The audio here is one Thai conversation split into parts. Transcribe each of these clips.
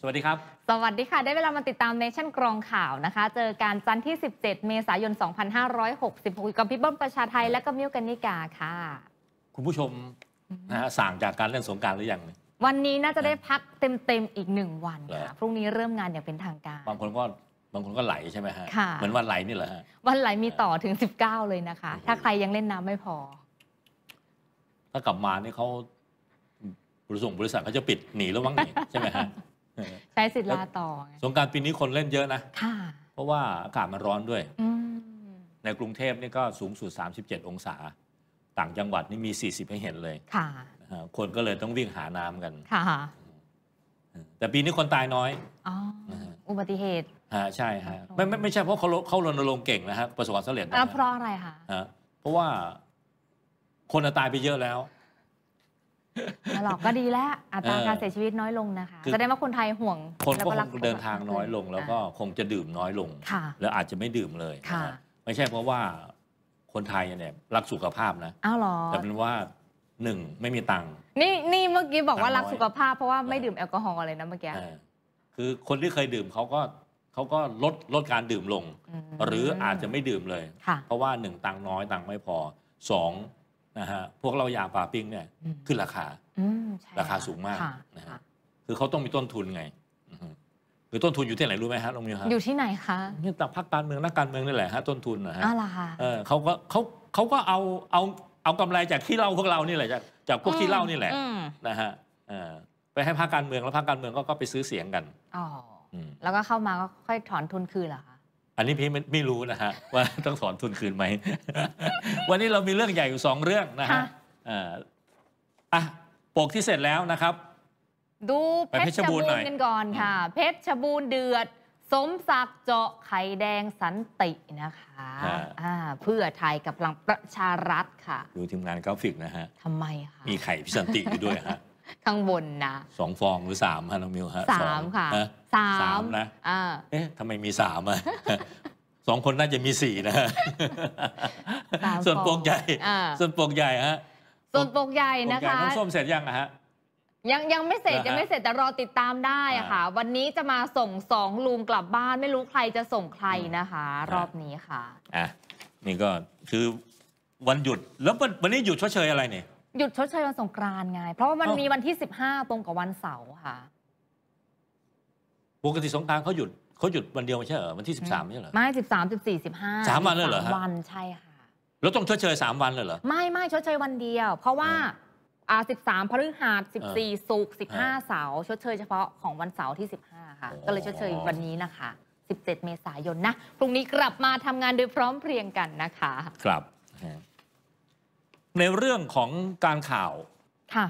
สวัสดีครับ สวัสดีค่ะ ได้เวลามาติดตามเนชั่นกรองข่าวนะคะ เจอการจันทร์ที่ 17 เมษายน 2566กับพี่เบิ้มประชาไทย และก็มิวกันนิกาค่ะ คุณผู้ชมนะฮะสั่งจากการเล่นสงการหรือยังวันนี้น่าจะได้พักเต็มๆ อีกหนึ่งวันค่ะ พรุ่งนี้เริ่มงานอย่างเป็นทางการ บางคนก็บางคนก็ไหลใช่ไหมฮะ เหมือนวันไหลนี่เหรอฮะวันไหลมีต่อถึง 19 เลยนะคะ ถ้าใครยังเล่นน้ำไม่พอ ถ้ากลับมานี่เขาบริษัทบริษัทเขาจะปิดหนีแล้วมั้งนี่ใช่ไหมฮะใช้สิทธิ์ลาต่อสงการปีนี้คนเล่นเยอะนะ เพราะว่าอากาศมันร้อนด้วย ในกรุงเทพนี่ก็สูงสุด 37 องศา ต่างจังหวัดนี่มี 40 ให้เห็นเลยค่ะคนก็เลยต้องวิ่งหาน้ำกันค่ะแต่ปีนี้คนตายน้อยอุบัติเหตุฮะใช่ฮะไม่ไม่ไม่ใช่เพราะเขาเขารณรงค์เก่งนะฮะประสบความสำเร็จ้วเพราะอะไรคะเพราะว่าคนตายไปเยอะแล้วหรอกก็ดีแล้วอัตราการเสียชีวิตน้อยลงนะคะคแสดงว่าคนไทยห่วงคนก็คงเดินทางน้อยลง แล้วก็คงจะดื่มน้อยลง แล้วอาจจะไม่ดื่มเลยะะไม่ใช่เพราะว่าคนไทยเนี่ยรักสุขภาพนะอ้าวหรอแต่เป็นว่าหนึ่งไม่มีตังค์นี่นี่เมื่อกี้บอกว่ารักสุขภาพ เพราะว่าไม่ดื่มแอลกอฮอล์เลยนะเมื่อกี้คือคนที่เคยดื่มเขาก็เขาก็ลดลดการดื่มลง หรืออาจจะไม่ดื่มเลยเพราะว่าหนึ่งตังค์น้อยตังค์ไม่พอสองนะฮะพวกเรายากป่าปิ้งเนี่ยขึ้นราคาราคาสูงมากนะฮะคือเขาต้องมีต้นทุนไงคือต้นทุนอยู่ที่ไหนรู้ไหมฮะลงมือฮะอยู่ที่ไหนคะนี่ต่างพักการเมืองนักการเมืองนี่แหละฮะต้นทุนนะฮะอ้าวเหรอคะเออเขาก็เขาเขาก็เอาเอาเอากำไรจากที่เล่าพวกเรานี่แหละจากจากพวกที่เล่านี่แหละนะฮะเออไปให้พักการเมืองแล้วพักการเมืองก็ก็ไปซื้อเสียงกันอ๋อแล้วก็เข้ามาก็ค่อยถอนทุนคืนเหรอคะอันนี้พี่ไม่รู้นะฮะว่าต้องถอนทุนคืนไหม วันนี้เรามีเรื่องใหญ่อยู่สองเรื่องนะฮะอ่ะปกที่เสร็จแล้วนะครับ ดูเพชรบูรณ์กันก่อนค่ะ เพชรบูรณ์เดือด สมศักดิ์เจาะไข่แดงสันตินะคะะเพื่อไทยกับพลังประชารัฐค่ะ ดูทีมงานกราฟิกนะฮะทำไมคะมีไข่พิสันติอยู่ด้วยฮะข้างบนนะสองฟองหรือสามฮะน้องมิวฮะสามค่ะสามนะเอ๊ะทำไมมีสามอ่ะสองคนน่าจะมีสี่นะ ส่วนโปกใหญ่ ส่วนโปกใหญ่ฮะส่วนโปกใหญ่นะคะน้องส้มเสร็จยังฮะยังยังไม่เสร็จยังไม่เสร็จ แต่รอติดตามได้อะค่ะ วันนี้จะมาส่งสองลุงกลับบ้านไม่รู้ใครจะส่งใครนะคะ รอบนี้ค่ะอ่ะ นี่ก็คือวันหยุดแล้ววันนี้หยุดเฉยอะไรเนี่ยหยุดชดเชยวันสงกรานไงเพราะว่ามันมีวันที่สิบห้าตรงกับวันเสาร์ค่ะปกติสงกรานเขาหยุดเขาหยุดวันเดียวไม่ใช่เหรอวันที่สิบสไม่ใช่เหรอไม่สิบสามสิบสี่สิบห้าสามวันเลยเหรอฮะวันใช่ค่ะแล้วต้องชดเชยสามวันเลยเหรอไม่ไม่ชดเชยวันเดียว เพราะว่าอ่าสิบสามพฤหัสสิบสี่ศุกร์สิบห้าเสาร์ชดเชยเฉพาะของวันเสาร์ที่สิบห้าค่ะก็เลยชดเชยวันนี้นะคะสิบเจ็ดเมษายนนะพรุ่งนี้กลับมาทำงานโดยพร้อมเพรียงกันนะคะ ครับในเรื่องของการข่าวค่ะ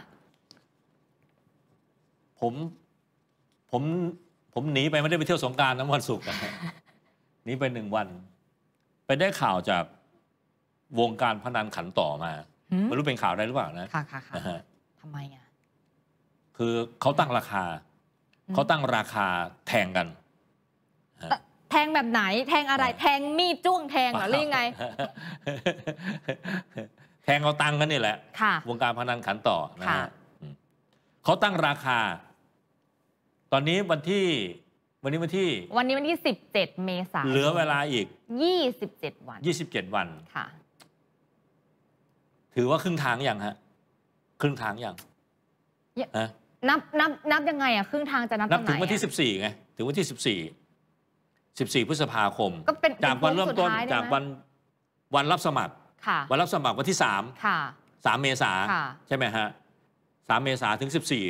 ผมผมผมหนีไปไม่ได้ไปเที่ยวสงการน้ำวันศุกร์นีหนีไปหนึ่งวัน ไปได้ข่าวจากวงการพนันขันต่อมาไม่รู้เป็นข่าวได้หรือเปล่านะค่ะค่ะค่ะทำไมอ่ะคือเขาตั้งราคาเขาตั้งราคาแทงกันแทงแบบไหนแทงอะไรแทงมีดจ้วงแทงหรอหรือไงแทงเอาตังกันนี่แหละค่ะวงการพนันขันต่อนะฮะเขาตั้งราคา ตอนนี้วันที่ วันนี้วันที่ วันนี้วันที่ 17 เมษายน เหลือเวลาอีก 27 วัน 27 วัน ค่ะ ถือว่าครึ่งทางยังฮะ ครึ่งทางยังงะนับนับ นับยังไงอะครึ่งทางจะนับนับถึงวันที่บส14 ไงถึงวันที่ 14 14 พฤษภาคมก็เป็นจากวันเริ่มต้น จากวัน วันรับสมัครวันรับสมัครวันที่สามสามเมษาใช่ไหมฮะสามเมษาถึงสิบสี่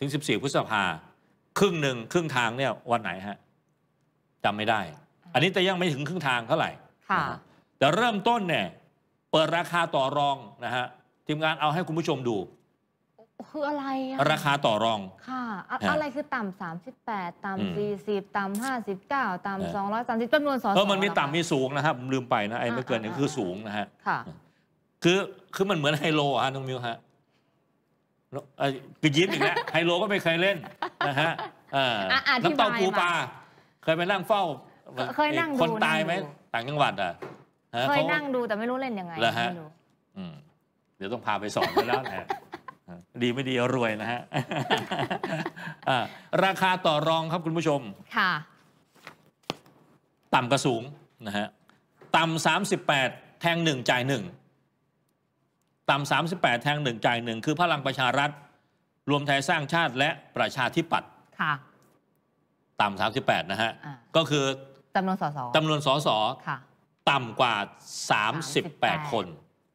ถึงสิบสี่พฤษภา ครึ่งหนึ่งครึ่งทางเนี่ยวันไหนฮะจำไม่ได้ อันนี้แต่ยังไม่ถึงครึ่งทางเท่าไหร่ แต่เริ่มต้นเนี่ยเปิดราคาต่อรองนะฮะทีมงานเอาให้คุณผู้ชมดูคืออะไร ราคาต่อรอง ค่ะ อะไรคือต่ำสามสิบแปดต่ำสี่สิบต่ำห้าสิบเก้า ต่ำสองร้อยสามสิบจำนวนสอสอเออมันมีต่ำมีสูงนะครับผมลืมไปนะไอ้ไม่เกินนี่คือสูง นะฮะ ค่ะ คือคือมันเหมือนไฮโลฮะน้องมิวฮะแล้คือยิ้มอีกแล้วไฮโลก็ไม่เคยเล่นนะฮะ อ่า น้ำเต้าปูปลา เคยไปนั่งเฝ้า เคยนั่งคนตายไหมต่างจังหวัดอ่ะเคยนั่งดูแต่ไม่รู้เล่นยังไงเไม่รู้เดี๋ยวต้องพาไปสอนไปแล้วแหละดีไม่ดีรวยนะฮะราคาต่อรองครับคุณผู้ชม ค่ะต่ำกระสูงนะฮะต่ำสามสิบแปดแทงหนึ่งจ่ายหนึ่งต่ำสามสิบแปดแทงหนึ่งจ่ายหนึ่งคือพลังประชารัฐ รวมไทยสร้างชาติและประชาธิปัตย์ ค่ะ ต่ำสามสิบแปดนะฮะ ก็คือจำนวนสสจำนวนสสค่ะต่ำกว่าสามสิบแปดคน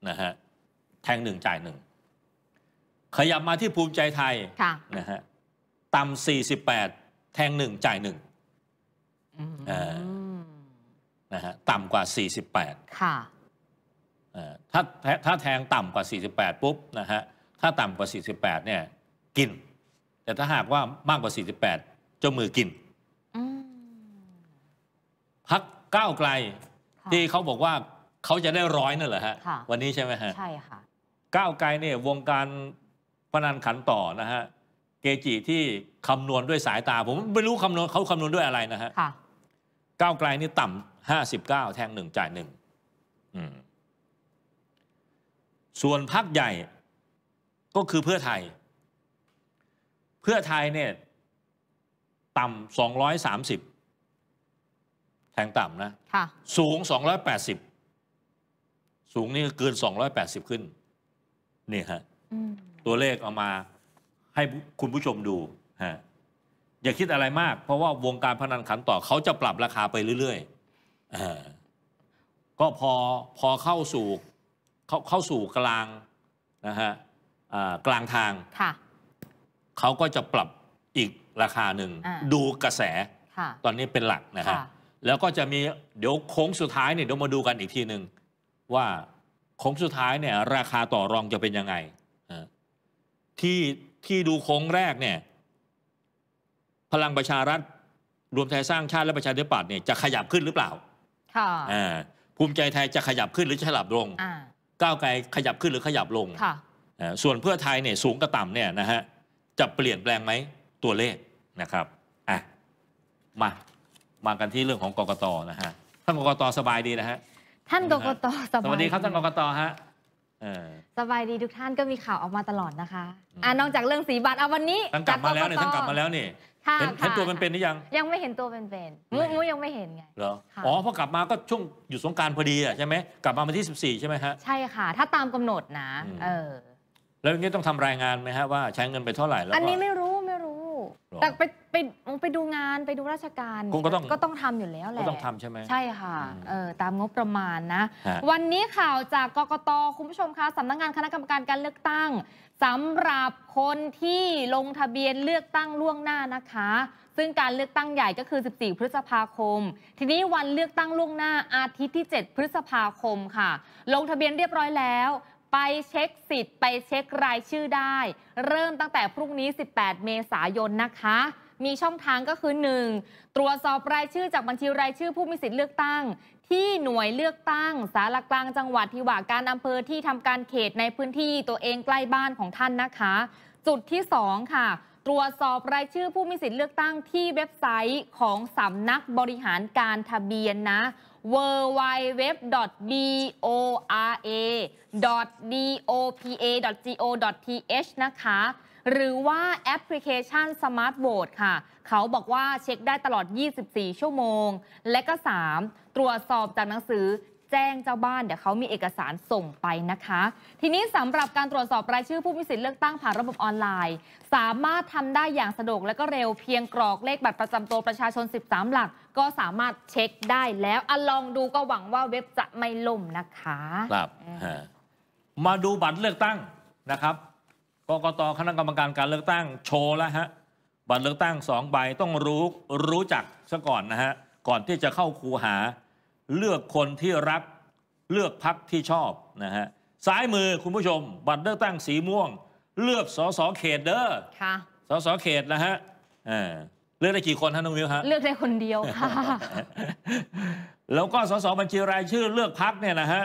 นะฮะแทงหนึ่งจ่ายหนึ่งขยับมาที่ภูมิใจไทยนะฮะต่ำ 48 แทงหนึ่งจ่ายหนึ่งนะฮะต่ำกว่า 48 ค่ะถ้าถ้าแทงต่ำกว่า 48 ปุ๊บนะฮะถ้าต่ำกว่า 48 เนี่ย กิน แต่ถ้าหากว่ามากกว่า 48จ้ามือกินพักก้าวไกลที่เขาบอกว่าเขาจะได้ร้อยนั่นแหละฮะ วันนี้ใช่ไหมฮะใช่ค่ะก้าวไกลเนี่ยวงการพนันขันต่อนะฮะ เกจิที่คำนวณด้วยสายตา ผมไม่รู้คำนวณเขาคำนวณด้วยอะไรนะฮะก้าวไกลนี่ต่ำห้าสิบเก้าแทงหนึ่งจ่ายหนึ่งส่วนพักใหญ่ก็คือเพื่อไทย เพื่อไทย เนี่ย ต่ำสองร้อยสามสิบแทงต่ำนะะสูงสองร้อยแปดสิบสูงนี่เกินสองร้อยแปดสิบขึ้นนี่ฮะตัวเลขเอามาให้คุณผู้ชมดูฮะอย่าคิดอะไรมาก เพราะว่า วงการพนันขันต่อเขาจะปรับราคาไปเรื่อยๆ ก็พอพอเข้าสู่เข้าเข้าสู่กลางนะฮะกลางทางเขาก็จะปรับอีกราคาหนึ่งดูกระแสตอนนี้เป็นหลักนะฮะแล้วก็จะมีเดี๋ยวโค้งสุดท้ายเนี่ยเดี๋ยวมาดูกันอีกทีหนึ่งว่าโค้งสุดท้ายเนี่ยราคาต่อรองจะเป็นยังไงที่ที่ดูโค้งแรกเนี่ย พลังประชารัฐ รวมไทยสร้างชาติและประชาธิปัตย์เนี่ยจะขยับขึ้นหรือเปล่าค่ะอ่าภูมิใจไทยจะขยับขึ้นหรือจหลับลงอ่าก้าวไกลขยับขึ้นหรือขยับลงค่ะอ่าส่วนเพื่อไทยเนี่ยสูงกับต่ำเนี่ยนะฮะจะเปลี่ยนแปลงไหมตัวเลขนะครับอ่ะมา มากันที่เรื่องของกกตนะฮะท่านกกตสบายดีนะฮะท่านกกตสบายสวัสดีครับ ท่านกกตฮะสบายดี ทุกท่านก็มีข่าวออกมาตลอดนะคะ อ่านอกจากเรื่องสีบัตรเอาวันนี้ทั้งกลับมาแล้วเนี่ยั้งกลับมาแล้วนี่เห็นตัวเป็นเป็นหรือยัง ยังไม่เห็นตัวเป็นเป็นมูยังไม่เห็นไงเหรออ๋อพอกลับมาก็ช่วงหยุดสงการพอดีอ่ะใช่ไหมกลับมาวันที่ 14 ใช่ไหมฮะใช่ค่ะ ถ้าตามกำหนดนะเออแล้วนี้ต้องทำรายงานไหมฮะว่าใช้เงินไปเท่าไหร่แล้วอันนี้ไม่รู้แต่ไปไปไปดูงานไปดูราชการก็ต้องก็ต้องทำอยู่แล้วแหละก็ต้องทำใช่ไหมใช่ค่ะเออตามงบประมาณนะวันนี้ข่าวจากกกตคุณผู้ชมคะสำนักงานคณะกรรมการการเลือกตั้งสำหรับคนที่ลงทะเบียนเลือกตั้งล่วงหน้านะคะ ซึ่งการเลือกตั้งใหญ่ก็คือ 14 พฤษภาคม ทีนี้วันเลือกตั้งล่วงหน้าอาทิตย์ที่ 7 พฤษภาคมค่ะ ลงทะเบียนเรียบร้อยแล้วไปเช็คสิทธิ์ไปเช็ค รายชื่อได้ เริ่มตั้งแต่พรุ่งนี้ 18 เมษายนนะคะ มีช่องทางก็คือ 1. ตรวจสอบรายชื่อจากบัญชีรายชื่อผู้มีสิทธิ์เลือกตั้ง ที่หน่วยเลือกตั้ง สารกลางจังหวัดที่ว่าการอำเภอที่ทำการเขตในพื้นที่ตัวเองใกล้บ้านของท่านนะคะ จุดที่ 2 ค่ะ ตรวจสอบรายชื่อผู้มีสิทธิ์เลือกตั้ง ที่เว็บไซต์ของสำนักบริหารการทะเบียนนะ w w w b o r a d o p a g o t h นะคะหรือว่าแอปพลิเคชัน Smart Vote ค่ะ เขาบอกว่าเช็คได้ตลอด 24 ชั่วโมง และก็ 3 ตรวจสอบจากหนังสือแจ้งเจ้าบ้าน เดี๋ยวเขามีเอกสารส่งไปนะคะ ทีนี้สำหรับการตรวจสอบรายชื่อผู้มีสิทธิ์เลือกตั้งผ่านระบบออนไลน์ สามารถทำได้อย่างสะดวกและก็เร็วเพียงกรอกเลขบัตรประจำตัวประชาชน 13 หลักก็สามารถเช็คได้แล้วอลองดูก็หวังว่าเว็บจะไม่ล่มนะคะครับมาดูบัตรเลือกตั้งนะครับกกตคณะกรรมการการเลือกตั้งโชว์แล้วฮะบัตรเลือกตั้งสองใบ ต้องรู้รู้จักซะก่อนนะฮะก่อนที่จะเข้าคูหาเลือกคนที่รักเลือกพักที่ชอบนะฮะซ้ายมือคุณผู้ชม บัตรเลือกตั้งสีม่วง เลือกสสเขตเด้อสสเขตนะฮะเลือกได้กี่คนท่านน้องวิวฮะเลือกได้คนเดียวค่ะแล้วก็สสบัญชีรายชื่อ เลือกพักเนี่ยนะฮะ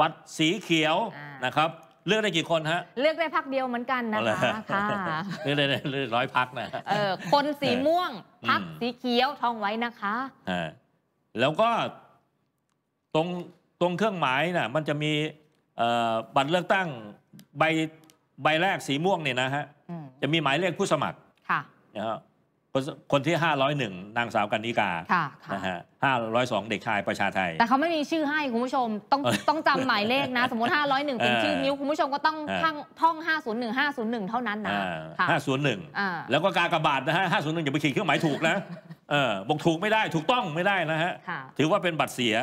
บัตรสีเขียวนะครับ เลือกได้กี่คนฮะเลือกได้พักเดียวเหมือนกันนะคะ่เลือกได้เลือกร้อยพักนะเออคนสีม่วงพักสีเขียวท่องไว้นะคะอ่าแล้วก็ตรงตรงเครื่องหมายน่ะมันจะมีบัตรเลือกตั้งใบใบแรกสีม่วงเนี่ยนะฮะจะมีหมายเลขผู้สมัครค่ะนะับคนที่ 501 นางสาวกันนิกา ค่ะห้ะร้อยสองเด็กชายประชาไทย แต่เขาไม่มีชื่อให้ คุณผู้ชมต้องต้องจำหมายเลขนะ สมมติ 501เป็นชื่อนิ้วคุณผู้ชมก็ต้องท่องท่อง501 501 เท่านั้นนะูนย์หน501 แล้วก็กากบาทนะฮะ501อย่าไปขีดเครื่องหมายถูกนะเออบอกถูกไม่ได้ถูกต้องไม่ได้นะฮะ ถือว่าเป็นบัตรเสีย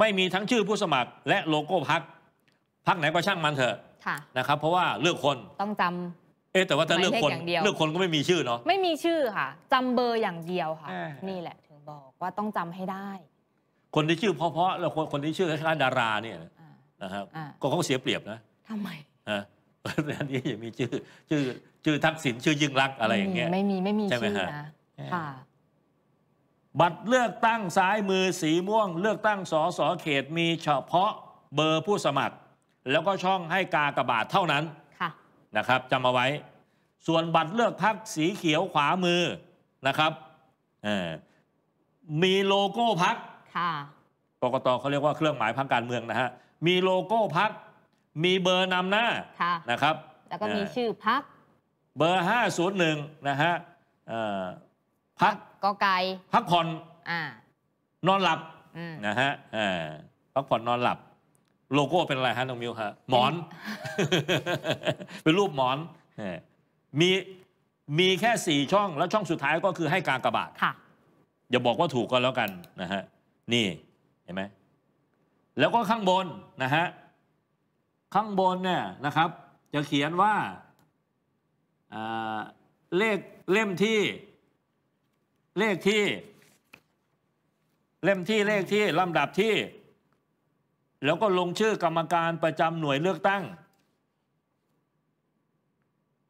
ไม่มีทั้งชื่อผู้สมัครและโลโก้พัก พักไหนก็ช่างมันเถอะนะครับเพราะว่าเลือกคนต้องจำเอ๊แต่ว่าถ้าเลือกคนเลือกคนก็ไม่มีชื่อเนาะไม่มีชื่อค่ะจำเบอร์อย่างเดียวค่ะนี่แหละ ถึงบอกว่าต้องจำให้ได้ คนที่ชื่อ เพาะๆแล้วคนที่ชื่อคล้ายๆดาราเนี่ยนะครับก็เขาเสียเปรียบนะทำไมอันนี้อย่ามีชื่อชื่อชื่อทักษิณชื่อยิ่งรักอะไรอย่างเงี้ย ไม่มีไม่มีชื่อนะค่ะบัตรเลือกตั้งซ้ายมือสีม่วง เลือกตั้งสสเขตมีเฉพาะเบอร์ผู้สมัคร แล้วก็ช่องให้กากระบาดเท่านั้นนะครับจำเอาไว้ ส่วนบัตรเลือกพักสีเขียวขวามือนะครับมีโลโก้พักกกตเขาเรียกว่าเครื่องหมายพักการเมืองนะฮะมีโลโก้พัก มีเบอร์นำหน้านะครับ แล้วก็มีชื่อพัก เบอร์ห้าศูนะฮะพักกอไก่พักผ่อน นอนหลับนะฮะพักผ่อนนอนหลับโลโก้เป็นอะไรฮะน้องมิวฮะหมอน เป็นรูปหมอน มีมีแค่สี่ช่อง แล้วช่องสุดท้ายก็คือให้การกระบาดค่ะ อย่าบอกว่าถูกก็แล้วกันนะฮะนี่เห็นไหม แล้วก็ข้างบนนะฮะข้างบนเนี่ยนะครับ จะเขียนว่าเลขเล่มที่ เลขที่ เล่มที่เลขที่ลำดับที่แล้วก็ลงชื่อกรรมการประจำหน่วยเลือกตั้ง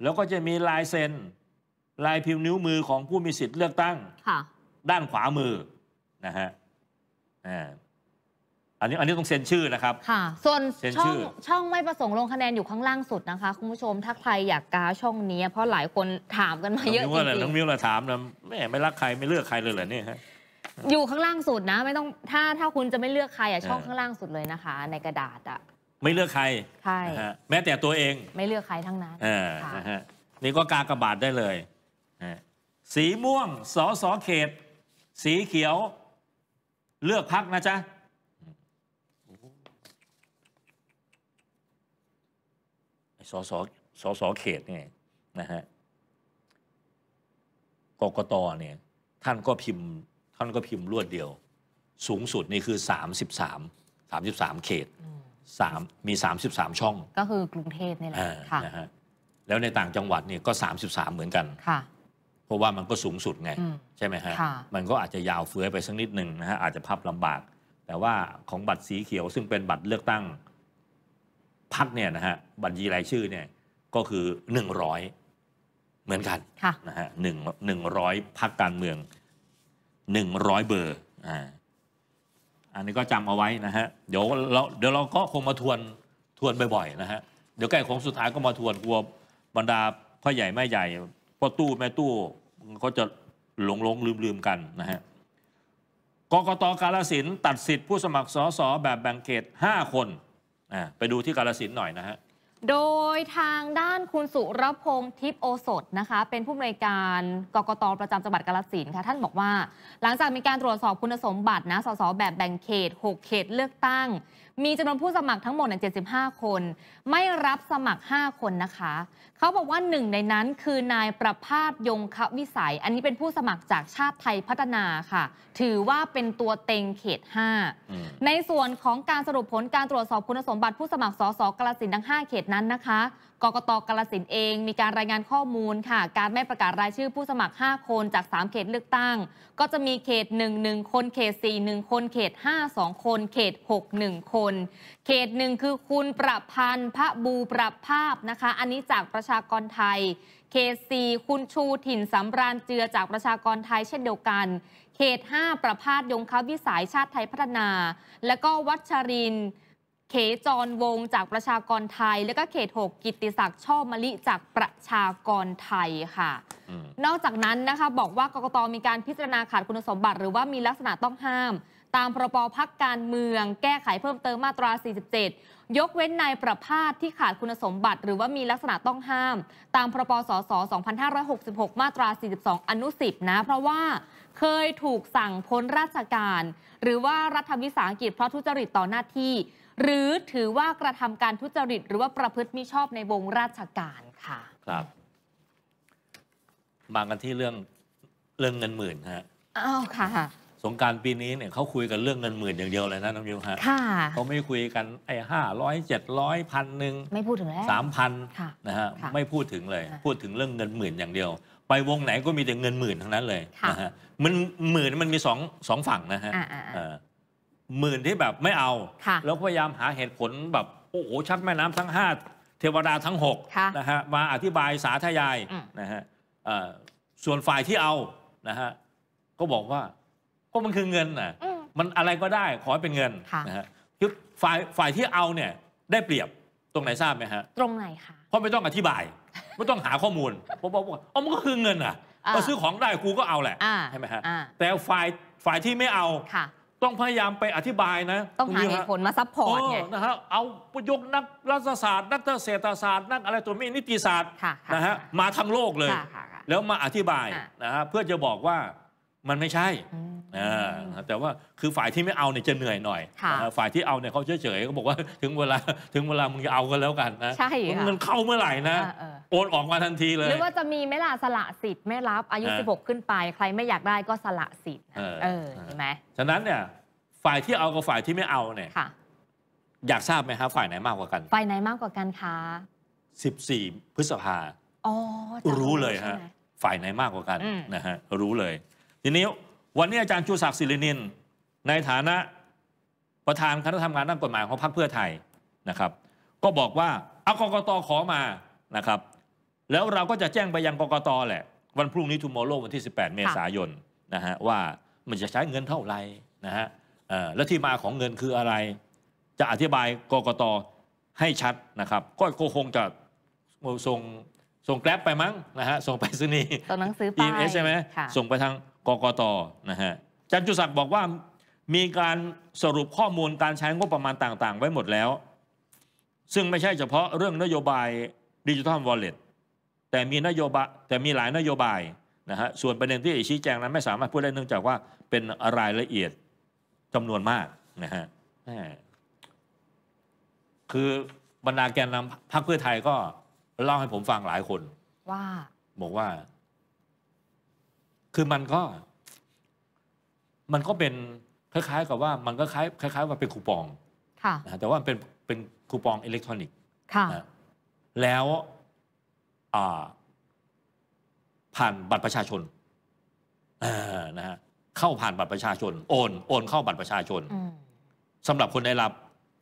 แล้วก็จะมีลายเซ็น ลายพิมพ์นิ้วมือของผู้มีสิทธิ์เลือกตั้งด้านขวามือนะฮะอันนี้อันนี้ต้องเซ็นชื่อนะครับ ค่ะส่วนช่องช่องไม่ประสงค์ลงคะแนนอยู่ข้างล่างสุดนะคะ คุณผู้ชมถ้าใครอยากกาช่องนี้เพราะหลายคนถามกันมาเยอะจริงๆน้องมิวเราถามนะแม่ไม่รักใครไม่เลือกใครเลยเหรอเนี่ยฮะอยู่ข้างล่างสุดนะไม่ต้องถ้าถ้าคุณจะไม่เลือกใคร อ่ะช่องข้างล่างสุดเลยนะคะ ในกระดาษอ่ะไม่เลือกใครใช่แม้แต่ตัวเอง ไม่เลือกใครทั้งนั้นอ่านฮะนี่ก็กากระบาดได้เลย สีม่วงสอสอเขต สีเขียว เลือกพักนะจ๊ะสอสอสสเขตเนี่ยนะฮะกกตเนี่ย ท่านก็พิมพ์ท่านก็พิมพ์รวดเดียว สูงสุดนี่คือ 33 33เขตสามมี 33 ช่อง ก็คือกรุงเทพนี่แหละค่ะนะฮะแล้วในต่างจังหวัดเนี่ยก็ 33 เหมือนกันค่ะเพราะว่ามันก็สูงสุดไง ใช่ไหมฮะมันก็อาจจะยาวเฟื้อยไปสักนิดหนึ่งนะฮะอาจจะพับลำบาก แต่ว่าของบัตรสีเขียวซึ่งเป็นบัตรเลือกตั้งพักเนี่ยนะฮะบัญชีรายชื่อเนี่ยก็คือหนึ่งร้อยเหมือนกันนะฮะหนึ่งหนึ่งร้อยพักการเมือง100เบอร์ อ่า อันนี้ก็จำเอาไว้นะฮะ เดี๋ยวเราเดี๋ยวเราก็คงมาทวนทวนบ่อยๆนะฮะ เดี๋ยวใกล้ของสุดท้ายก็มาทวนกลัวบรรดาพ่อใหญ่แม่ใหญ่พ่อตู้แม่ตู้ก็จะหลงหลงลืมลืมกันนะฮะ กกตกาลสินตัดสิทธิ์ผู้สมัครสสแบบแบ่งเขต5 คน ไปดูที่กาลสินหน่อยนะฮะโดยทางด้านคุณสุรพงศ์ทิพโอสถนะคะเป็นผู้อำนวยการกรกตประจำจังหวัดกาลสินค่ะ ท่านบอกว่า หลังจากมีการตรวจสอบคุณสมบัตินะสส แบบแบ่งเขต 6 เขตเลือกตั้งมีจำนวนผู้สมัครทั้งหมด 75 คน ไม่รับสมัคร 5 คนนะคะ เขาบอกว่าหนึ่งในนั้นคือ นายประภาสยงควิสัย อันนี้เป็นผู้สมัครจากชาติไทยพัฒนาค่ะ ถือว่าเป็นตัวเต็งเขต 5 ในส่วนของการสรุปผลการตรวจสอบคุณสมบัติผู้สมัครสสกรลสินทั้ง 5 เขตนั้นนะคะกกตกาลสินเองมีการรายงานข้อมูลค่ะ การไม่ประกาศรายชื่อผู้สมัคร 5 คนจาก 3 เขตเลือกตั้ง ก็จะมีเขต 1 1 คน เขต 4 1 คน เขต 5 2 คน เขต 6 1 คน เขต 1 คือคุณประพันธ์พระบูประภาพนะคะ อันนี้จากประชากรไทยเขต4คุณชูถิ่นสำราญเจือจากประชากรไทยเช่นเดียวกัน เขต 5 ประพาสยงคาวิสัยชาติไทยพัฒนา และก็วัชรินทร์เขจรวง จากประชากรไทย แล้วก็เขตหกกิติศักดิ์ชอบมะลิ จากประชากรไทยค่ะอนอกจากนั้นนะคะบอกว่ากกตมีการพิจารณาขาดคุณสมบัติหรือว่ามีลักษณะต้องห้าม ตามพรบพักการเมืองแก้ไขเพิ่มเติมมาตรา 47 ยกเว้นนายประภาสที่ขาดคุณสมบัติหรือว่ามีลักษณะต้องห้ามตามพรบสส2566มาตรา 42 อนุ10นะเพราะว่าเคยถูกสั่งพ้นราชการ หรือว่ารัฐวิสาหกิจเพราะทุจริตต่อหน้าที่หรือถือว่ากระทำการทุจริตหรือว่าประพฤติมิชอบในวงราชการค่ะ ครับมากันที่เรื่องเรื่องเงินหมื่นฮะอ้าวค่ะสงการปีนี้เนี่ยเขาคุยกันเรื่องเงินหมื่นอย่างเดียวเลยนะน้องยิวฮะค่ะเขาไม่คุยกันไอ้ห้าร้อยเจ็ดร้อยพันหนึ่งไม่พูดถึงแล้วสามพันนะฮะไม่พูดถึงเลยพูดถึงเรื่องเงินหมื่นอย่างเดียว ไปวงไหนก็มีแต่เงินหมื่นทั้งนั้นเลยนะฮะมันหมื่นมันมีสองสองฝั่งนะฮะหมื่นที่แบบไม่เอา แล้วพยายามหาเหตุผลแบบโอ้โหชักแม่น้ำทั้งห้าเทวดาทั้งหกนะฮะมาอธิบายสาธยาย นะฮะส่วนฝ่ายที่เอานะฮะก็บอกว่าก็มันคือเงินนะมันอะไรก็ได้ขอให้เป็นเงินนะฮะคือฝ่ายฝ่ายที่เอาเนี่ย ได้เปรียบตรงไหนทราบไหมฮะตรงไหนคะเพราะไม่ต้องอธิบาย ไม่ต้องหาข้อมูลเพราะบอกว่าอ๋อมันก็คือเงินอ่ะ ก็ซื้อของได้กูก็เอาแหละใช่ไหมฮะแต่ฝ่ายฝ่ายที่ไม่เอาต้องพยายามไปอธิบายนะต้องหาเหตุผลมาซับพอร์ตไงนะฮะเอาประยกนักรัฐศาสตร์ นักเศรษฐศาสตร์ นักอะไรตัวนี้นิติศาสตร์นะฮะมาทั้งโลกเลย แล้วมาอธิบายนะฮะเพื่อจะบอกว่ามันไม่ใช่แต่ว่า คือฝ่ายที่ไม่เอา เนี่ย จะ เหนื่อย หน่อยฝ่าย ที่ เอา เนี่ยเขาเฉยๆก็บอกว่า ถึง เวลา ถึง เวลา มึงจะเอา กัน แล้ว กันนะมันเข้าเมื่อ ไหร่ นะ โอน ออก มา ทันที เลย หรือว่า จะมีไม่ลาสละสิทธิ์ ไม่ รับ อายุ16ขึ้น ไป ใคร ไม่ อยาก ได้ ก็สละสิทธิ์ เออใช่ไหมฉะนั้น เนี่ย ฝ่ายที่เอา กับ ฝ่ายที่ไม่เอา เนี่ยอยาก ทราบไหมครับฝ่าย ไหน มากกว่ากัน ฝ่าย ไหน มาก กว่ากันคะ14พฤษภารู้เลยฮะฝ่ายไหนมากกว่ากันนะฮะรู้เลยทีนี้วันนี้อาจารย์ชูศักดิ์ศิรินิน ในฐานะประธานคณะทำงานด้านกฎหมายของพรรคเพื่อไทยนะครับ ก็บอกว่าเอากรกตขอมานะครับแล้วเราก็จะแจ้งไปยังกรกตแหละ วันพรุ่งนี้ทุมโมโลวันที่ 18 เมษายนนะฮะว่ามันจะใช้เงินเท่าไหร่นะฮะแล้วที่มาของเงินคืออะไร จะอธิบายกรกตให้ชัดนะครับ ก็คงจะส่งส่งแกลบไปมั้งนะฮะส่งไปซุนีตส่งหนังสือไปใช่ไหมส่งไปทางกกตนะฮะ จันจุศักดิ์บอกว่ามีการสรุปข้อมูลการใช้งบประมาณต่าง ๆ ไว้หมดแล้ว ซึ่งไม่ใช่เฉพาะเรื่องนโยบายดิจิทัลวอลเล็ตแต่มีนโยบายแต่มีหลายนโยบายนะฮะส่วนประเด็นที่ชี้แจงนั้นไม่สามารถพูดได้เนื่องจากว่าเป็นรายละเอียดจำนวนมากนะฮะคือบรรดาแกนนำพรรคเพื่อไทยก็ เล่าให้ผมฟังหลายคน ว่า บอกว่าคือมันก็ มันก็เป็นคล้าย ๆ กับว่า มันก็คล้ายคล้ายๆว่าเป็นคูปองค่ะแต่ว่าเป็นเป็นคูปองอิเล็กทรอนิกส์ค่ะะแล้วผ่านบัตรประชาชนนะฮะเข้าผ่านบัตรประชาชน โอน โอนเข้าบัตรประชาชนสำหรับคนได้รับ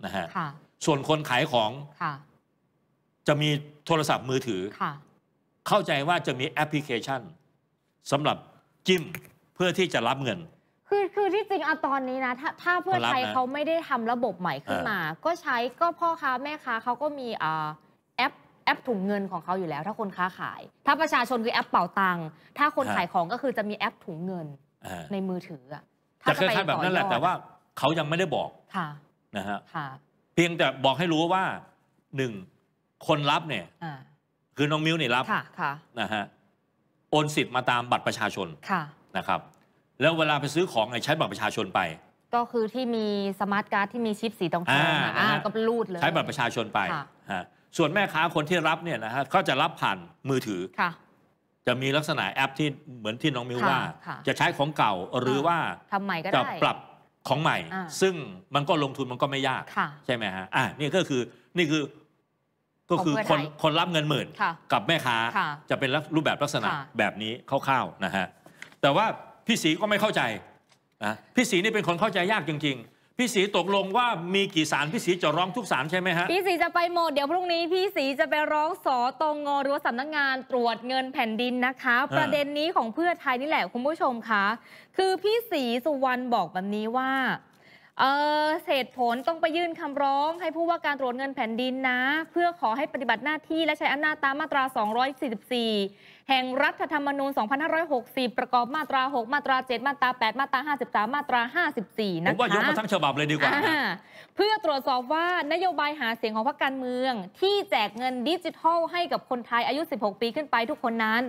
นะฮะส่วนคนขายของ จะมีโทรศัพท์มือถือเข้าใจว่าจะมีแอปพลิเคชันสำหรับจิ้มเพื่อที่จะรับเงิน คือคือที่จริงอะตอนนี้นะ ถ้าถ้าเพื่อไทยเขาไม่ได้ทำระบบใหม่ขึ้นมา ก็ใช้ก็พ่อค้าแม่ค้าเขาก็มีอ่แอปแอปถุงเงินของเขาอยู่แล้ว ถ้าคนค้าขาย ถ้าประชาชนคือแอป เป่าตังถ้าคนขายของก็คือจะมีแอปถุงเงินในมือถือแต่คือทำแบบนั้นแหละ แต่ว่าเขายังไม่ได้บอกค่ะนะฮะเพียงแต่บอกให้รู้ว่าหนึ่งคนรับเนี่ยคือน้องมิวเนี่ยรับนะฮะโอนสิทธิ์มาตามบัตรประชาชน ค่ะ นะครับ แล้วเวลาไปซื้อของไงใช้บัตรประชาชนไป ก็คือที่มีสมาร์ทการ์ดที่มีชิปสีทองทองอ่าอ่นก็รูดเลย ใช้บัตรประชาชนไปฮะส่วนแม่ค้าคนที่รับเนี่ยนะฮะเขาจะรับผ่านมือถือค่ะ จะมีลักษณะแอปที่เหมือนที่น้องมิวว่าะจะใช้ของเก่าหรือว่าทำใหม่ก็จะได้ปรับของใหม่ ซึ่งมันก็ลงทุนมันก็ไม่ยากใช่ไหมฮะ อ่านี่ก็คือนี่คืก็คือคนคนรับเงินหมื่น กับแม่ค้าจะเป็นรูปแบบลักษณะแบบนี้คร่าวๆนะฮะแต่ว่าพี่ศรีก็ไม่เข้าใจนะพี่ศรีนี่เป็นคนเข้าใจยากจริง ๆพี่ศรีตกลงว่ามีกี่สารพี่ศรีจะร้องทุกสารใช่ไหมฮะพี่ศรีจะไปหมดเดี๋ยวพรุ่งนี้พี่ศรีจะไปร้องสอตงงหรือวำสำนักงานตรวจเงินแผ่นดินนะคะ ประเด็นนี้ของเพื่อไทยนี่แหละคุณผู้ชมคะคือพี่ศรีสุวรรณบอกแบบนี้ว่าเศษผลต้องไปยื่นคำร้อง ให้ผู้ว่าการตรวจเงินแผ่นดินนะ เพื่อขอให้ปฏิบัติหน้าที่และใช้อำนาจตามมาตรา 244 แห่งรัฐธรรมนูญ 2560 ประกอบมาตรา 6 มาตรา 7 มาตรา 8 มาตรา 53 มาตรา 54นะคะผมว่ายกมาทั้งฉบับเลยดีกว่าเพื่อตรวจสอบว่านโยบายหาเสียงของพรรคการเมืองที่แจกเงินดิจิทัลให้กับคนไทยอายุ 16 ปีขึ้นไปทุกคนนั้น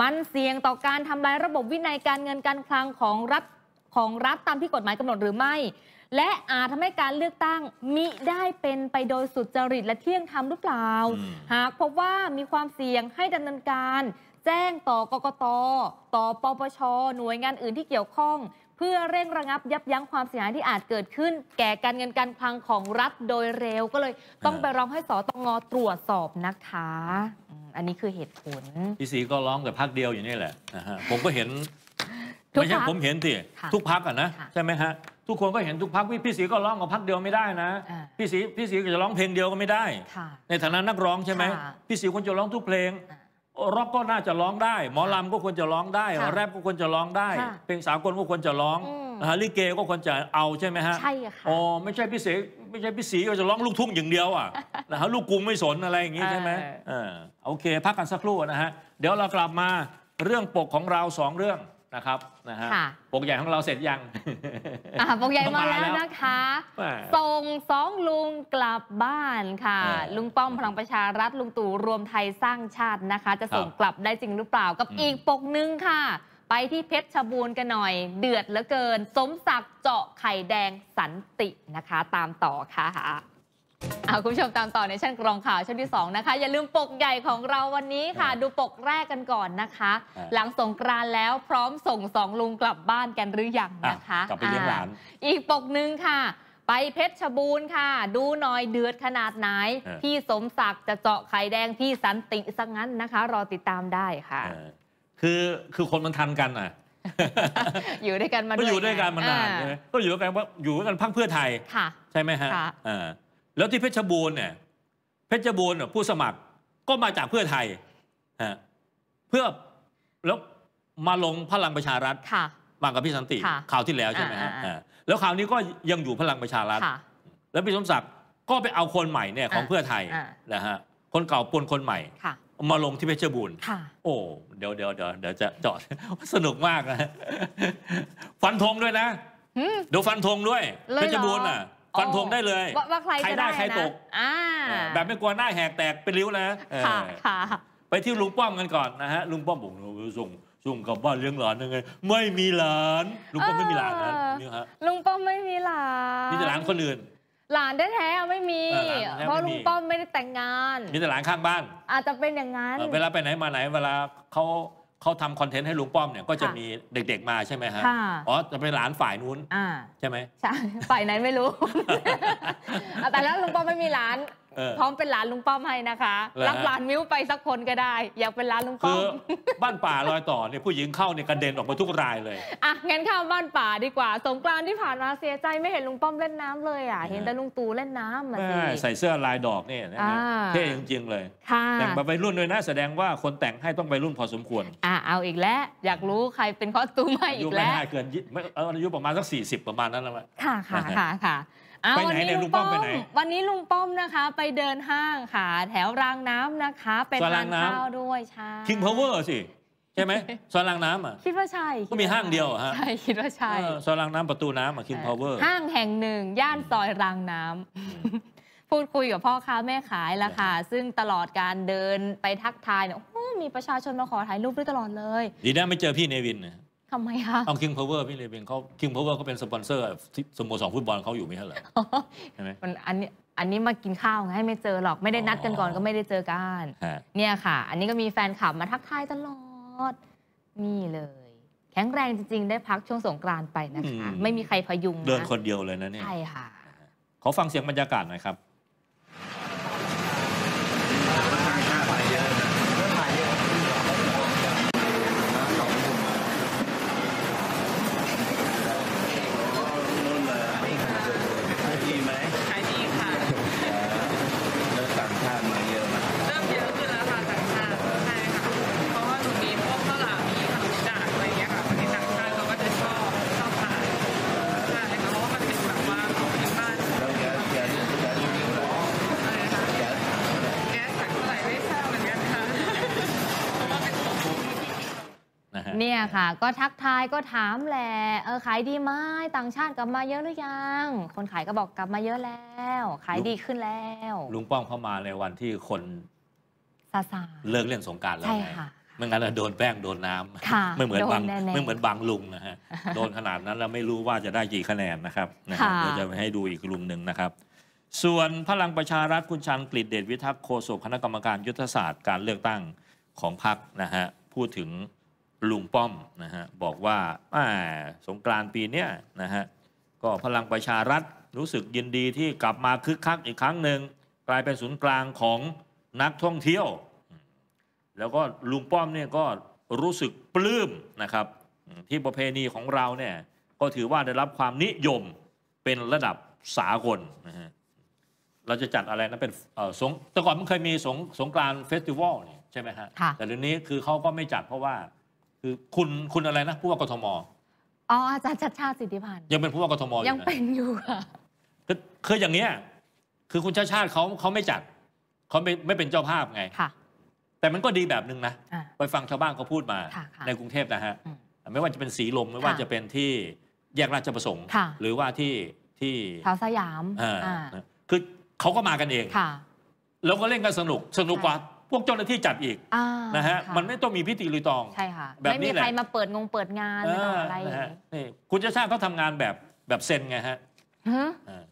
มันเสี่ยงต่อการทำลายระบบวินัยการเงินการคลังของรัฐของรัฐตามที่กฎหมายกำหนดหรือไม่และอาจทำให้การเลือกตั้งมิได้เป็นไปโดยสุจริตและเที่ยงธรรมหรือเปล่า หากพบว่ามีความเสี่ยงให้ดาเนินการ แจ้งต่อกกตต่อปปชหน่วยงานอื่นที่เกี่ยวข้อง เพื่อเร่งระงับยับยั้งความเสียหายที่อาจเกิดขึ้น แก่การเงินการคลังของรัฐโดยเร็วก็เลยต้องไปร้องให้สตงตรวจสอบนะคะอันนี้คือเหตุผลพี่สีก็ร้องกับพักเดียวอยู่นี่แหละผมก็เห็นไม่ใช่ผมเห็นสิทุกพักอ่ะนะ ใช่ไหมฮะทุกคนก็เห็นทุกพักพี่พี่ศรีก็ร้องกับพักเดียวไม่ได้นะพี่ศรีพี่ศรีก็จะร้องเพลงเดียวก็ไม่ได้ ในฐานะนักร้องใช่ไหมพี่ศรีควรจะร้องทุกเพลง ร็อกก็น่าจะร้องได้ หมอลำก็ควรจะร้องได้ แรปก็ควรจะร้องได้เพลงสากลก็ควรจะร้องฮะลิเกก็ควรจะเอาใช่ไหมฮะใช่ค่ะอ๋อไม่ใช่พี่เสีไม่ใช่พี่สีก็จะร้องลูกทุ่งอย่างเดียวอ่ะนะฮะลูกกุ้งไม่สนอะไรอย่างงี้ใช่ไหมอ่าโอเค พักกันสักครู่นะฮะเดี๋ยวเรากลับมาเรื่องปกของเราสองเรื่องนะครับนะฮะค่ะปกใหญ่ของเราเสร็จยัง อ่ปกใหญ่มาแล้วนะคะ ส่งสองลุงกลับบ้านค่ะ ลุงป้อมพลังประชารัฐ ลุงตู่รวมไทยสร้างชาตินะคะ จะส่งกลับได้จริงหรือเปล่า กับอีกปกหนึ่งค่ะ ไปที่เพชรชบูรณ์กันหน่อย เดือดเหลือเกิน สมศักดิ์เจาะไข่แดงสันตินะคะ ตามต่อค่ะเอาคุณผู้ชมตามต่อในช่องกรองข่าวช่องที่2นะคะอย่าลืมปกใหญ่ของเราวันนี้ค่ะ ดูปกแรกกันก่อนนะคะ หลังสงกรานแล้วพร้อมส่งสองลุงกลับบ้านกันหรือยังนะคะกลับไปเลี้ยงหลาน อีกปกหนึ่งค่ะ ไปเพชรบูรณ์ค่ะ ดูหน่อยเดือดขนาดไหนพี่สมศักดิ์จะเจาะไข่แดงพี่สันติสักงั้นนะคะ รอติดตามได้ค่ะ คือคือคนมันทันกันอ่ะ อยู่ด้วยกันมาก็อยู่ด้วยกันมานานใช่ไหมก็อยู่ด้วยกันว่าอยู่ด้วยกันพักเพื่อไทยใช่ไหมฮะแล้วที่เพชรบูรณ์เนี่ย เพชรบูรณ์ผู้สมัครก็มาจากเพื่อไทยฮะเพื่อแล้วมาลงพลังประชารัฐมากับพี่สันติ ข่าวที่แล้วใช่ไหมฮะแล้วข่าวนี้ก็ยังอยู่พลังประชารัฐแล้วพี่สมศักดิ์ก็ไปเอาคนใหม่เนี่ยของเพื่อไทยนะฮะ คนเก่าปนคนใหม่มาลงที่เพชรบูรณ์โอ้เดี๋ยวเดี๋ยวเดี๋ยวเดี๋ยวจะจอดสนุกมากนะฟันธงด้วยนะเดี๋ยวฟันธงด้วยเพชรบูรณ์อ่ะคอนธงได้เลยว่าใครจะได้ใครตกแบบไม่กลัวหน้าแหกแตกเป็นริ้วนะไปที่ลุงป้อมกันก่อนนะฮะลุงป้อมบอกส่งส่งกลับบ้านเลี้ยงหลานยังไงไม่มีหลานลุงป้อมไม่มีหลานนะลุงป้อมไม่มีหลานมีแต่หลานคนอื่น หลานแท้ๆไม่มีเพราะลุงป้อมไม่ได้แต่งงาน มีแต่หลานข้างบ้าน อาจจะเป็นอย่างนั้นเวลาไปไหนมาไหนเวลาเขาเขาทำคอนเทนต์ให้ลุงป้อมเนี่ยก็จะมีเด็กๆมาใช่ไหมฮะ อ๋อ จะเป็นหลานฝ่ายนู้นใช่ไหมใช่ ฝ่ายไหนไม่รู้ แต่แล้วลุงป้อมไม่มีหลานพร้อมเป็นหลานลุงป้อมให้นะคะรับหลานมิ้วไปสักคนก็ได้ อยากเป็นหลานลุงป้อมบ้านป่าลอยต่อเนี่ยผู้หญิงเข้าเนี่ยกระเด็นออกมาทุกรายเลยอ่ะงั้นเข้าบ้านป่าดีกว่าสงกรานที่ผ่านมาเสียใจไม่เห็นลุงป้อมเล่นน้ำเลย อ่ะ เห็นแต่ลุงตู่เล่นน้ำมาิใส่เสื้อลายดอกเนี่ยนะเท่จริงๆเลยแต่งมาไปรุ่นด้วยนะ แสดงว่าคนแต่งให้ต้องไปรุ่นพอสมควร อ่ะเอาอีกแล้วอยากรู้ใครเป็นคอสตูมให้อีกแล้วอายุไม่น่าเกินอายุประมาณสัก40ประมาณนั้นแล้วค่ะค่ะค่ะค่ะอาไปวันไหนี้เนี่ยลุงป้อมไปไหน วันนี้ลุงป้อมนะคะ ไปเดินห้างค่ะแถวรางน้ำนะคะ เป็นร้างน้ำข้าวด้วยใช่คิงพาวเวอร์สิ ใช่ไหมสวนรางน้าอ่ะคิดว่าใช่ก็มีห้างเดียวฮะใช่คิดว่าใช่สวนซรางน้ำประตูน้ำอ่ะคิงพาวเวอร์ห้างแห่งหนึ่งย่านซอยรางน้ำพูดคุยกับพ่อค้าแม่ขายละค่ะ ซึ่งตลอดการเดินไปทักทายเนี่ยมีประชาชนมาขอถ่ายรูปด้วยตลอดเลย ดีนะไม่เจอพี่เนวินนะทำไมคะเอาคิงพาวเวอร์พี่เลยเป็นเขาคิงพาวเวอร์ก็เป็นสปอนเซอร์สโมสรฟุตบอลเขาอยู่ไม่ใช่เหรอใช่ไหมมันอันนี้อันนี้มากินข้าวให้ไม่เจอหรอกไม่ได้นัดกันก่อนก็ไม่ได้เจอกันเนี่ยค่ะ อันนี้ก็มีแฟนคลับมาทักทายตลอด นี่เลย แข็งแรงจริงๆ ได้พักช่วงสงกรานไปนะคะไม่มีใครพยุงเดินคนเดียวเลยนะเนี่ยใช่ค่ะ ขอฟังเสียงบรรยากาศหน่อยครับค่คะก็ทักทายก็ถามแหละเออขายดีไหมต่างชาติกลับมาเยอะหรือยัง คนขายก็บอกกลับมาเยอะแล้ว ขายดีขึ้นแล้ว ลุงป้องเข้ามาในวันที่คนซาซาเลิกเล่นสงการแล้วใช่ค่ะไม่งั้นโดนแป้งโดนน้ำไม่เหมือนบาง ไม่เหมือนบางลุงนะฮะ โดนขนาดนั้นแล้วไม่รู้ว่าจะได้กี่คะแนนนะครับเดี๋ยวจะให้ดูอีกลุงหนึ่งนะครับ ส่วนพลังประชา รัฐคุณชันกฤษเดชวิทักษ์โฆษกคณะกรรมการยุทธศาสตร์การเลือกตั้งของพรรคนะฮะ พูดถึงลุงป้อมนะฮะบอกว่าสงกรานปีนี้นะฮะก็พลังประชารัฐรู้สึกยินดีที่กลับมาคึกคักอีกครั้งหนึ่งกลายเป็นศูนย์กลางของนักท่องเที่ยว แล้วก็ลุงป้อมเนี่ยก็รู้สึกปลื้มนะครับที่ประเพณีของเราเนี่ยก็ถือว่าได้รับความนิยมเป็นระดับสากลนะฮะเราจะจัดอะไรนะเป็นสงแต่ก่อนมันเคยมีสงสงกรานเฟสติวัลเนี่ยใช่ไหมฮะแต่เดี๋ยวนี้คือเขาก็ไม่จัดเพราะว่าคือคุณคุณอะไรนะ ผู้ว่ากทมอ๋ออาจารย์ชัดชาติสิทธิพันธ์ยังเป็นผู้ว่ากทมอยู่ยังเป็นอยู่ค่ะคือคอย่างเนี้ยคือคุณชาชาติเขาเขาไม่จัดเขาไม่ไม่เป็นเจ้าภาพไงค่ะ แต่มันก็ดีแบบหนึ่งนะไปฟังชาวบ้านเขาพูดมาในกรุงเทพนะฮะ ไม่ว่าจะเป็นสีลม ไม่ว่าจะเป็นที่ แยกราชประสงค์ หรือว่าที่ที่แถวสยามอ่าอ่าคือเขาก็มากันเองค่ะ แล้วก็เล่นกันสนุกสนุกกว่าพวกเจ้าหน้าที่จัดอีกอนะฮะมันไม่ต้องมีพิธีรีตอง ใช่ค่ะแบบไม่นี้มีใครมาเปิดงงเปิดงานหรือะไรองนะีนี่คุณจะทรชาบเขาทำงานแบบแบบเซนไงฮะ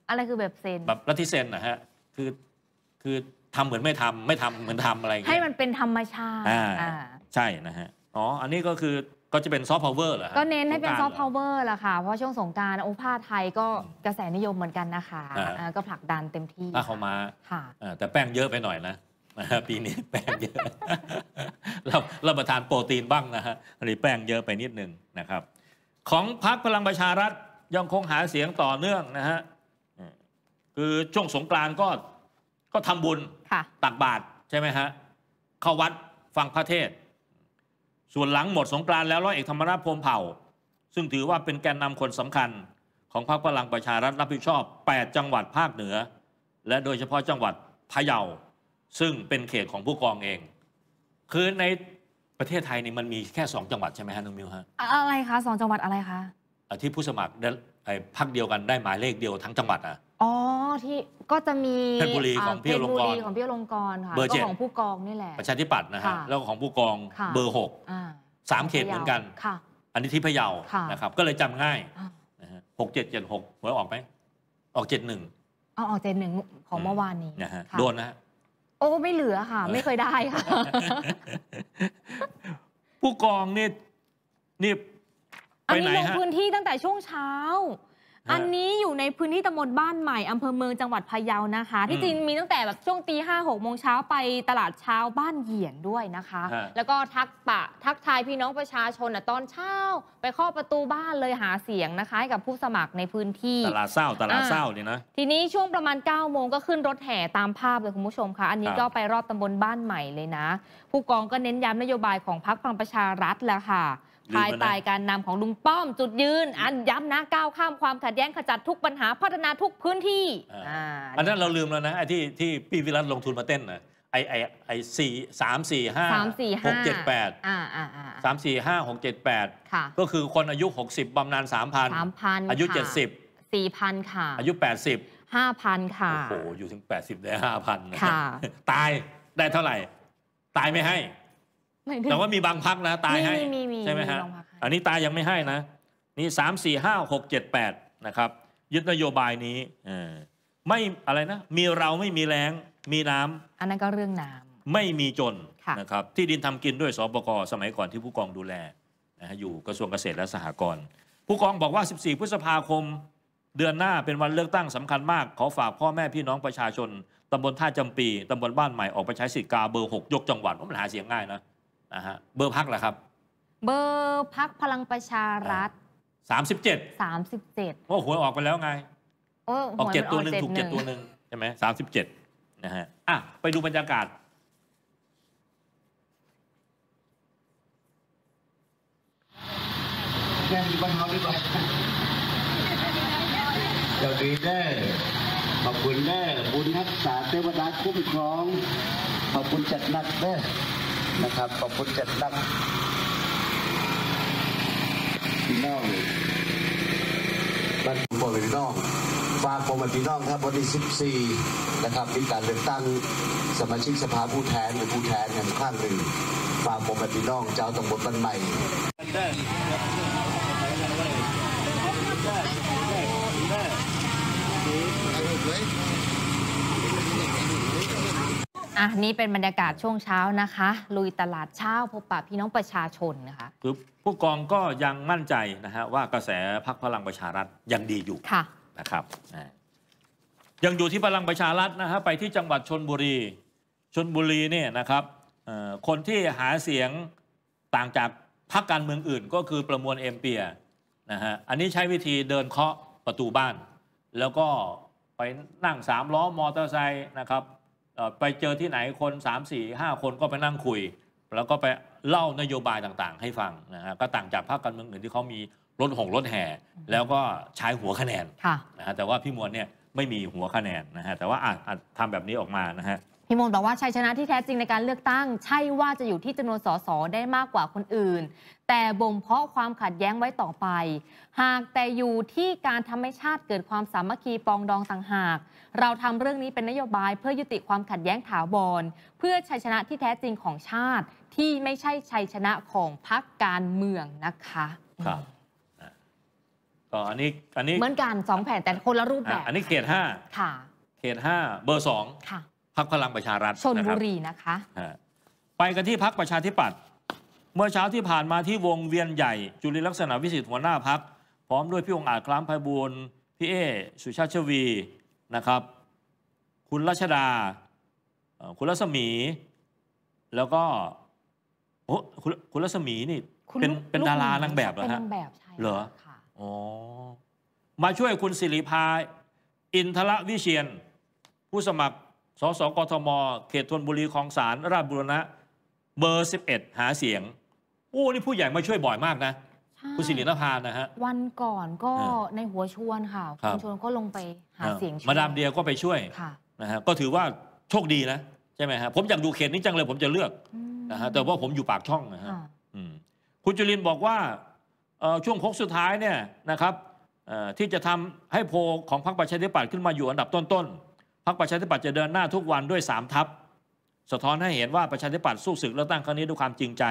อะไรคือแบบเซนแบบลัทธิเซนนะฮะคือคือทำเหมือนไม่ทำไม่ทำเหมือนทำอะไรให้มันเป็นธรรมชาติอ่าใช่นะฮะอ๋ออันนี้ก็คือก็จะเป็นซอฟต์พาวเวอร์เหรอก็เน้นให้เป็นซอฟต์พาวเวอร์ล่ะค่ะ เพราะช่วงสงกรารโอผ้าไทยก็กระแสนิยมเหมือนกันนะคะก็ผลักดันเต็มที่ผ้าขาม้าค่ะาแต่แป้งเยอะไปหน่อยนะนะฮะปีนี้แป้งเยอะรับรับประทานโปรตีนบ้างนะฮะหรือแป้งเยอะไปนิดหนึ่งนะครับ ของพรรคพลังประชารัฐยังคงหาเสียงต่อเนื่องนะฮะคือช่วงสงกรานก็ก็ทำบุญตักบาตรใช่ไหมฮะเข้าวัดฟังพระเทศ ส่วนหลังหมดสงกรานแล้วร้อย เอกธรรมราชพมเผ่า ซึ่งถือว่าเป็นแกนนำคนสำคัญของพรรคพลังประชารัฐรับผิดชอบ8จังหวัดภาคเหนือ และโดยเฉพาะจังหวัดพะเยาซึ่งเป็นเขตของผู้กองเอง คือในประเทศไทยนี่มันมีแค่สองจังหวัดใช่ไหมฮะน้องมิวฮะอะไรคะสองจังหวัดอะไรคะที่ผู้สมัครไอ้พักเดียวกันได้หมายเลขเดียวทั้งจังหวัดอ่ะอ๋อที่ก็จะมีเพชรบุรีของพี่อลงกรของพี่ลงกรค่ะเบอร์เจ็ดของผู้กองนี่แหละประชาธิปัตย์นะฮะ แล้วของผู้กองเบอร์หกสามเขตเหมือนกัน อันนี้ที่พะเยานะครับ ก็เลยจำง่ายหกเจ็ดเจ็ดหกหวยออกไหมออกเจ็ดหนึ่งอ๋อออกเจ็ดหนึ่งของเมื่อวานนี้นะฮะโดนนะฮะโอ้ ไม่เหลือค่ะ ไม่เคยได้ค่ะ ผู้กองนี่นี่ไปไปนฮะไหนลงพื้นที่ตั้งแต่ช่วงเช้าอันนี้อยู่ในพื้นที่ตำบลบ้านใหม่อำเภอเมืองจังหวัดพะเยานะคะ ที่จริงมีตั้งแต่แบบช่วงตีห้าหกโมงเช้าไปตลาดเช้าบ้านเหยียนด้วยนะคะ แล้วก็ทักปะทักทายพี่น้องประชาชนอ่ะตอนเช้า ไปเคาะประตูบ้านเลยหาเสียงนะคะ ให้กับผู้สมัครในพื้นที่ตลาดเศร้าตลาดเศร้าเนี่ยนะ ทีนี้ช่วงประมาณ9ก้าโมงก็ขึ้นรถแห่ตามภาพเลยคุณผู้ชมคะอันนี้ก็ไปรอบตำบลบ้านใหม่เลยนะ ผู้กองก็เน้นย้ำนโยบายของพรรคพลังประชารัฐแล้วค่ะภายใต้การนำของลุงป้อมจุดยืน อันย้ำนะก้าวข้ามความขัดแย้งขจัดทุกปัญหา พัฒนาทุกพื้นที่อันนั้นเราลืมแล้วนะไอ้ที่ที่พี่วิรัตลงทุนมาเต้นนะไอไอไอสี่สามสี่ห้าหกเจ็ดแปดสามสี่ห้าหกเจ็ดแปดก็คือคนอายุ 60บำนาญสามพันสามพันอายุ 70 4,000 ค่ะ อายุ 80 5,000 ค่ะ โอ้โห อยู่ถึง 80 ได้ 5,000ค่ะตายได้เท่าไหร่ ตายไม่ให้แต่ว่ามีบางพักนะ ตายให้ ใช่ไหมฮะอันนี้ตายยังไม่ให้นะ นี่สามสี่ห้าหกเจ็ดแปดนะครับ ยึดนโยบายนี้ไม่อะไรนะมีเราไม่มีแรงมีน้ำอันนั้นก็เรื่องน้ำ ไม่มีจน นะครับ ที่ดินทำกินด้วยสปกสมัยก่อนที่ผู้กองดูแลนะฮะอยู่กระทรวงเกษตรและสหกรณ์ ผู้กองบอกว่า 14 พฤษภาคม เดือนหน้าเป็นวันเลือกตั้งสำคัญมากขอฝากพ่อแม่พี่น้องประชาชนตำบลท่าจาปีตำบลบ้านใหม่ออกไปใช้สิทธิ์กาเบอร์ 6 ยกจังหวัดมันหาเสียงง่ายนะนะฮะเบอร์พักเหรอครับ เบอร์พักพลังประชารัฐสามสิบเจ็พราะหวยออกไปแล้วไง ออกเจ็ดตัวหนึ่งถูกเจ็ดตัวหนึ่งใช่ไหมสามสิบเจ็ดนะฮะอ่ะไปดูบรรยากาศเกจ้าดีแน้ขอบคุณแด้ บุญนักษาเทวดาคุ้มครอง ขอบคุณจัดหนักแด้นะครับขอบคุณจัดตั้งที่น้องบัตรบริีน้องฝากผมพี่น้องครับวันที่14นะครับมีการเลือกตั้งสมาชิกสภาผู้แทนหรือผู้แทนอย่างข้างหนึ่งฝากผมพี่น้องเจ้าตำบลบ้านใหม่ได้อ่ะนี่เป็นบรรยากาศช่วงเช้านะคะลุยตลาดเช้าพบปะพี่น้องประชาชนนะคะคือผู้กองก็ยังมั่นใจนะฮะว่ากระแสพักพลังประชารัฐยังดีอยู่ค่ะนะครับยังอยู่ที่พลังประชารัฐนะฮะไปที่จังหวัดชนบุรีชนบุรีเนี่ยนะครับคนที่หาเสียงต่างจากพรรคการเมืองอื่น ก็คือประมวลเอ็มเปียนะฮะอันนี้ใช้วิธีเดินเคาะประตูบ้าน แล้วก็ไปนั่งสามล้อมอเตอร์ไซค์นะครับไปเจอที่ไหนคน 3 4 5คนก็ไปนั่งคุย แล้วก็ไปเล่านโยบายต่างๆ ให้ฟังนะฮะก็ต่างจากภาคการเมืองอื่นที่เขามีรถหงรถแห่แล้วก็ใช้หัวคะแนนนะฮะแต่ว่าพี่มวลเนี่ยไม่มีหัวคะแนนนะฮะแต่ว่าอาจทำแบบนี้ออกมานะฮะพี่มวลบอกว่าชัยชนะที่แท้จริง ในการเลือกตั้ง ใช่ว่าจะอยู่ที่จำนวนสสได้มากกว่าคนอื่น แต่บ่มเพาะความขัดแย้งไว้ต่อไป หากแต่อยู่ที่การทำให้ชาติเกิดความสามัคคีปองดองต่างหากเราทำเรื่องนี้เป็นนโยบายเพื่อยุติความขัดแย้งถาวรเพื่อชัยชนะที่แท้จริงของชาติที่ไม่ใช่ชัยชนะของพรรคการเมืองนะคะ ครับ ก็อันนี้อันนี้เหมือนกันสองแผนแต่คนละรูปแบบ อันนี้เขตห้าค่ะเขตห้าเบอร์สองค่ะพักพลังประชารัฐชนบุรีนะคะ ไปกันที่พักประชาธิปัตย์ เมื่อเช้าที่ผ่านมาที่วงเวียนใหญ่ จุลิลักษณะวิสิทธิ์หัวหน้าพักพร้อมด้วยพี่องอาจคล้ามไพบูลพี่เอสุชาติชวีนะครับ คุณรัชดา คุณรัศมี แล้วก็โอ้คุณคุณรัศมีนี่ เป็นเป็นดารานางแบบเหรอฮะเป็นนางแบบ ใช่ เหรออ๋อ มาช่วยคุณสิริพายอินทระวิเชียน ผู้สมัครสสกทม เขตธนบุรีคลองสารราชบุรณะ เบอร์ 11 หาเสียงโอ้นี่ผู้ใหญ่มาช่วยบ่อยมากนะคุณสิรินภานะฮะวันก่อนก็ในหัวชวนค่ะคุณชวนก็ลงไปหาเสียงมาดามเดียก็ไปช่วยนะฮะก็ถือว่าโชคดีนะ ใช่ไหมฮะผมอยากดูเขตนี้จังเลยผมจะเลือกนะฮะแต่ว่าผมอยู่ปากช่องนะฮะคุณจุลินบอกว่า ช่วงโค้งสุดท้ายเนี่ยนะครับที่จะทำให้โพของพรรคประชาธิปัตย์ขึ้นมาอยู่อันดับต้น ๆพรรคประชาธิปัตย์จะเดินหน้าทุกวันด้วย3ทัพ สะท้อนให้เห็นว่าประชาธิปัตย์สู้ศึกเลือกตั้งครั้งนี้ด้วยความจริงใจ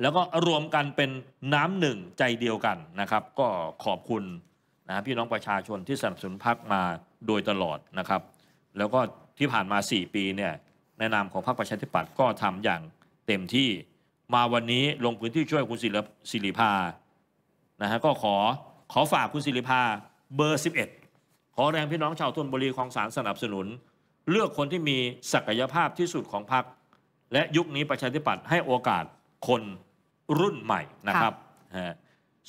แล้วก็รวมกันเป็นน้ำหนึ่งใจเดียวกันนะครับ ก็ขอบคุณนะพี่น้องประชาชนที่สนับสนุนพักมาโดยตลอดนะครับ แล้วก็ที่ผ่านมา 4 ปีเนี่ยในนามของพรรคประชาธิปัตย์ก็ทำอย่างเต็มที่มาวันนี้ลงพื้นที่ช่วยคุณศิริภานะฮะก็ขอขอฝากคุณศิริภาเบอร์ 11 ขอแรงพี่น้องชาวทนบุรีของสารสนับสนุน เลือกคนที่มีศักยภาพที่สุดของพรรคและยุคนี้ประชาธิปัตย์ให้โอกาสคนรุ่นใหม่นะครับ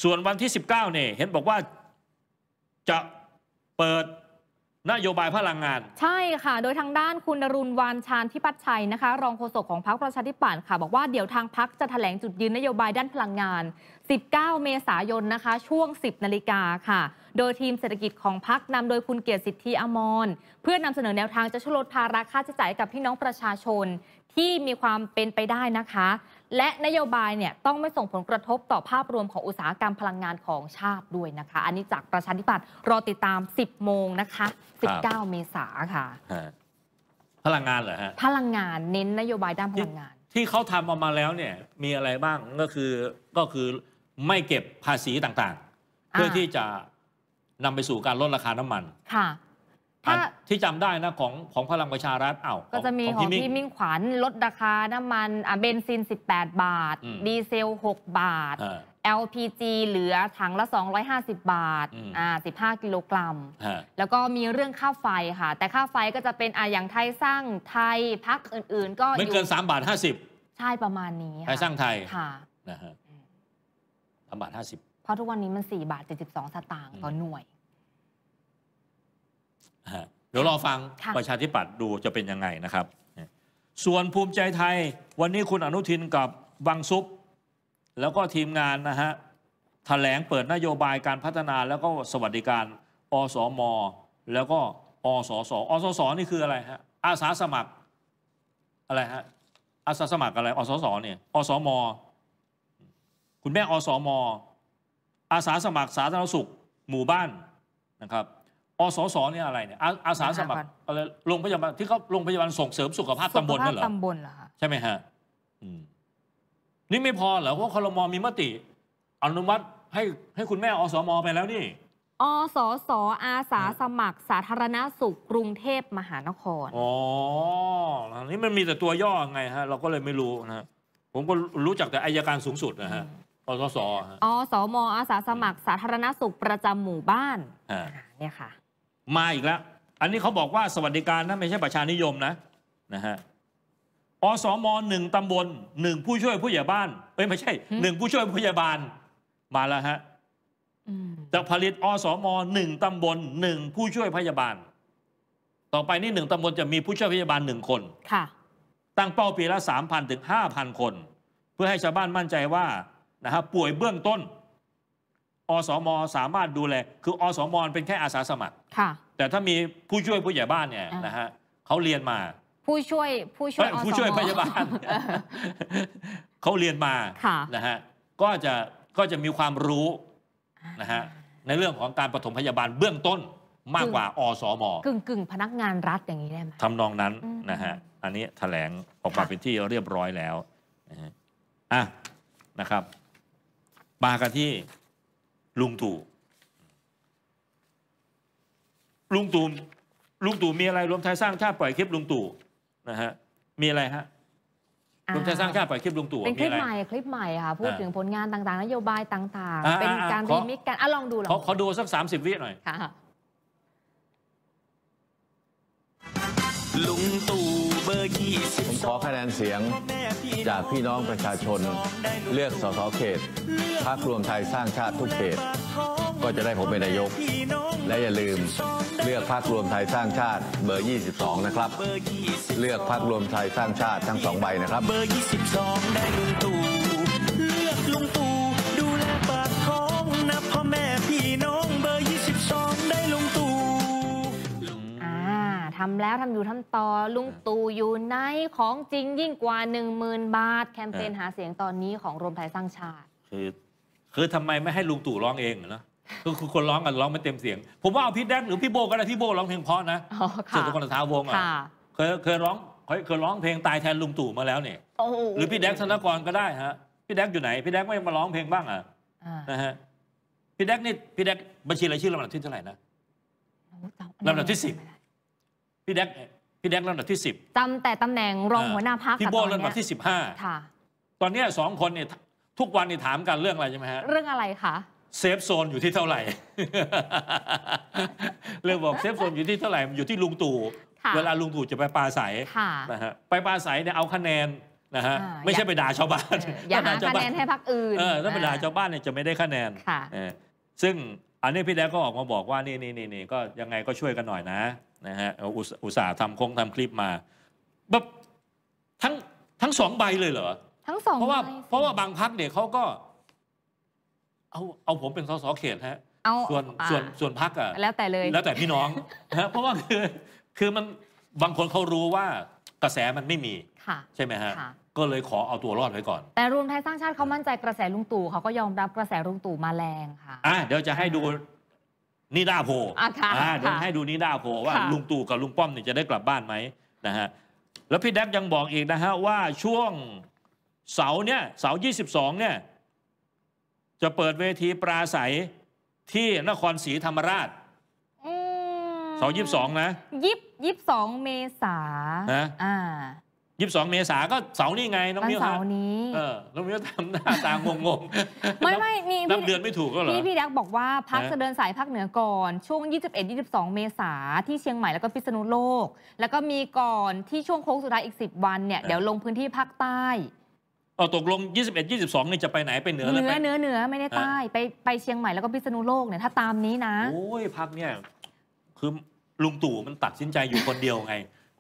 ส่วนวันที่ 19เนี่ยเห็นบอกว่า จะเปิดนโยบายพลังงาน ใช่ค่ะ โดยทางด้านคุณรุณวานชาญทิพัฒชัยนะคะ รองโฆษกของพรรคประชาธิปัตย์ค่ะบอกว่าเดี๋ยวทางพรรคจะถแถลงจุดยืน นโยบายด้านพลังงาน 19 เมษายนนะคะ ช่วง 10นาฬิกาค่ะ โดยทีมเศรษฐกิจของพรรคนำโดยคุณเกียรติสิทธิอมรเพื่อนำเสนอแนวทางจะช่วยลดภาระค่าใช้จ่ายกับพี่น้องประชาชน ที่มีความเป็นไปได้นะคะและนโยบายเนี่ยต้องไม่ส่งผลกระทบต่อภาพรวมของอุตสาหกรรมพลังงานของชาติด้วยนะคะอันนี้จากประชาธิปัตย์รอติดตาม 10โมงนะคะ19 เมษาค่ะพลังงานเหรอฮะพลังงานเน้นนโยบายด้านพลังงาน ที่เขาทำออกมาแล้วเนี่ยมีอะไรบ้างก็คือก็คือไม่เก็บภาษีต่างๆ เพื่อที่จะนำไปสู่การลดราคาน้ำมันค่ะถ้าที่จำได้นะของของพลังประชารัฐเอ้าก็จะมีของพี่มิ่งขวัญลดราคา น้ำมันเบนซิน 18 บาท ดีเซล 6 บาท LPG เหลือถังละ 250 บาทอ่า15 กิโลกรัม แล้วก็มีเรื่องค่าไฟค่ะแต่ค่าไฟก็จะเป็นอ่าอย่างไทยสร้างไทยพักอื่นๆ ก็ไม่เกิน 3 บาท 50 ใช่ประมาณนี้ไทยสร้างไทยค่ะนะฮะสามบาทห้าสิบเพราะทุกวันนี้มัน4บาท72 สตางค์ต่อหน่วยเดี๋ยวรอฟังประชาธิปัตย์ดูจะเป็นยังไงนะครับ ส่วนภูมิใจไทยวันนี้คุณอนุทิน กับบังซุปแล้วก็ทีมงานนะฮะถแถลงเปิดนโยบายการพัฒนาแล้วก็สวัสดิการอสอมอแล้วก็อสอสอสอสอนี่คืออะไรฮะอาสาสมัครอะไรฮะอาสาสมัครอะไรอสอสอเนี่ยอสอมคุณแม่อสอมอาสาสมัครสาธารณสุขหมู่บ้านนะครับอสสเนี่ยอะไรเนี่ย อาสาสมัครอะไรโรงพยาบาลที่เขาโรงพยาบาลส่งเสริมสุขภาพตำบลนั่นเหรอตำบลเหรอใช่ไหมฮะนี่ไม่พอเหรอเพราะครมมีมติ อนุมัติให้ให้คุณแม่อสม ไปแล้วนี่อสสอาสาสมัคร สาธารณสุขกรุงเทพมหานครอ๋อนี่มันมีแต่ตัวย่อไงฮะ เราก็เลยไม่รู้นะผมก็รู้จักแต่อายการสูงสุดนะฮะอสสอสมอาสาสมัครสาธารณสุขประจำหมู่บ้านเนี่ยค่ะมาอีกแล้ว อันนี้เขาบอกว่าสวัสดิการนะไม่ใช่ประชานิยมนะนะฮะ อสมหนึ่งตำบลหนึ่งผู้ช่วยผู้ใหญ่บ้านเอ้ยไม่ใช่หนึ่งผู้ช่วยผู้ใหญ่บ้านมาแล้วฮะจะผลิตอสมหนึ่งตำบลหนึ่งผู้ช่วยพยาบาล ต่อไปนี่หนึ่งตำบลจะมีผู้ช่วยพยาบาลหนึ่งคนค่ะตั้งเป้าปีละสามพันถึงห้าพันคน เพื่อให้ชาวบ้านมั่นใจว่านะฮะป่วยเบื้องต้นอสม สามารถดูแลคืออสมเป็นแค่อาสาสมัครค่ะแต่ถ้ามีผู้ช่วยผู้ใหญ่บ้านเนี่ยนะฮะเขาเรียนมา ผู้ช่วยผู้ช่วยผู้ช่วยพยาบาลเขาเรียนมานะฮะก็จะก็จะมีความรู้นะฮะในเรื่องของการปฐมพยาบาลเบื้องต้นมากกว่าอสมกึ่งกึ่งพนักงานรัฐอย่างนี้ได้ไหมทำนองนั้นนะฮะอันนี้แถลงออกมาเป็นที่เรียบร้อยแล้วอ่ะนะครับมากันที่ลุงตู่ลุงตู่ลุงตู่มีอะไรรวมไทยสร้างชาติปล่อยคลิปลุงตู่นะฮะมีอะไรฮะรวมไทยสร้างชาติปล่อยคลิปลุงตู่เป็นคลิปใหม่คลิปใหม่ค่ะพูดถึงผลงานต่างๆนโยบายต่างๆเป็นการรีมิกกันอ่ะลองดูหรอเขอดูสักสามสิบวิหน่อยลุงตู่ผมขอคะแนนเสียงจากพี่น้องประชาชนเลือกสสเขตพักครวมไทยสร้างชาติทุกเขต ก็จะได้ผมเป็นนายก และอย่าลืมเลือกพักรวมไทยสร้างชาติเบอร์ 22 นะครับ เลือกพักรวมไทยสร้างชาติทั้งสองใบนะครับ เบอร์ 22ได้ลุงตู่เลือกลุงตู่ดูแลปากท้องนับพ่อแม่พี่น้องทำแล้วทำอยู่ทำต่อลุงตู่อยู่ในของจริง ยิ่งกว่า 1 0,000 บาท แคมเปญหาเสียงตอนนี้ของรวมไทยสร้างชาติ คือ คือทำไมไม่ให้ลุงตู่ร้องเองเนาะคือคนร้องกันร้องไม่เต็มเสียง ผมว่าเอาพี่แดกหรือพี่โบก็ได้พี่โบร้องเพลงเพราะนะสุดทุกคนท้าวงอ่ะเคยเคยร้องเคยร้องเพลงตายแทนลุงตู่มาแล้วเนี่ยหรือพี่แดกธนกรก็ได้ฮะพี่แดกอยู่ไหน พี่แดกไม่มาร้องเพลงบ้างอ่ะนะฮะพี่แดกนี่พี่แดกบัญชีรายชื่อลำดับที่เท่าไหร่นะลำดับที่สิบพี่แดกพี่แดกลำดับที่สิบตำแต่ตำแหน่งรองหัวหน้าพักพี่โบลำดับที่สิบห้าตอนนี้สองคนเนี่ยทุกวันนี่ถามกันเรื่องอะไรใช่ไหมฮะเรื่องอะไรคะเซฟโซนอยู่ที่เท่าไหร่เรื่องบอกเซฟโซนอยู่ที่เท่าไหร่อยู่ที่ลุงตู่เวลาลุงตู่จะไปปลาใสนะฮะไปปลาใสเนี่ยเอาคะแนนนะฮะไม่ใช่ไปด่าชาวบ้านอย่าหาคะแนนให้พรรคอื่นถ้าไปด่าชาวบ้านเนี่ยจะไม่ได้คะแนนซึ่งอันนี้พี่แดกก็ออกมาบอกว่านี่นี่นี่ก็ยังไงก็ช่วยกันหน่อยนะนะฮะอุตสาห์ทำคงทำคลิปมาแบบทั้งทั้งสองใบเลยเหรอทั้งสองเพราะว่าเพราะว่าบางพักเนี่ยเขาก็เอาเอาผมเป็นสสเขตฮะส่วนส่วนส่วนพักอ่ะแล้วแต่เลยแล้วแต่พี่น้องนะเพราะว่าคือคือมันบางคนเขารู้ว่ากระแสมันไม่มีใช่ไหมฮะก็เลยขอเอาตัวรอดไว้ก่อน แต่รวมไทยสร้างชาติเขามั่นใจกระแสลุงตู่เขาก็ยอมรับกระแสลุงตู่มาแรงค่ะอ่ะเดี๋ยวจะให้ดูนิดาโพเดี๋ยวให้ดูนิดาโพว่าลุงตู่กับลุงป้อมเนี่ยจะได้กลับบ้านไหมนะฮะ แล้วพี่แดกยังบอกอีกนะฮะว่าช่วงเสาร์เนี่ย เสาร์ยี่สิบสองเนี่ย จะเปิดเวทีปราศัยที่นครศรีธรรมราชเสายี่สิบสองนะยี่สิบสองเมษานะอ่ายี่สิบสองเมษาก็เสาร์นี่ไงน้องมิ้วเสาร์นี้เออน้องมิ้วทำหน้าตางงๆ ไม่ไม่นี่นับเดืพี่อนไม่ถูกก็เหรอ พี่พี่ดกบอกว่าพักจะเดินสายภาคเหนือก่อนช่วง 21-22 เมษาที่เชียงใหม่แล้วก็พิษณุโลก แล้วก็มีก่อนที่ช่วงโค้งสุดท้ายอีก 10 วันเนี่ย เดี๋ยวลงพื้นที่ภาคใต้เออตกลง 21 22นี่จะไปไหนไปเหนือเหไปนือเหนือเหนือไม่ได้ใต้ไปไปเชียงใหม่แล้วก็พิษณุโลกเนี่ยถ้าตามนี้นะ โอ้ยพักเนี่ยคือลุงตู่มันตัดสินใจอยู่คนเดียวไง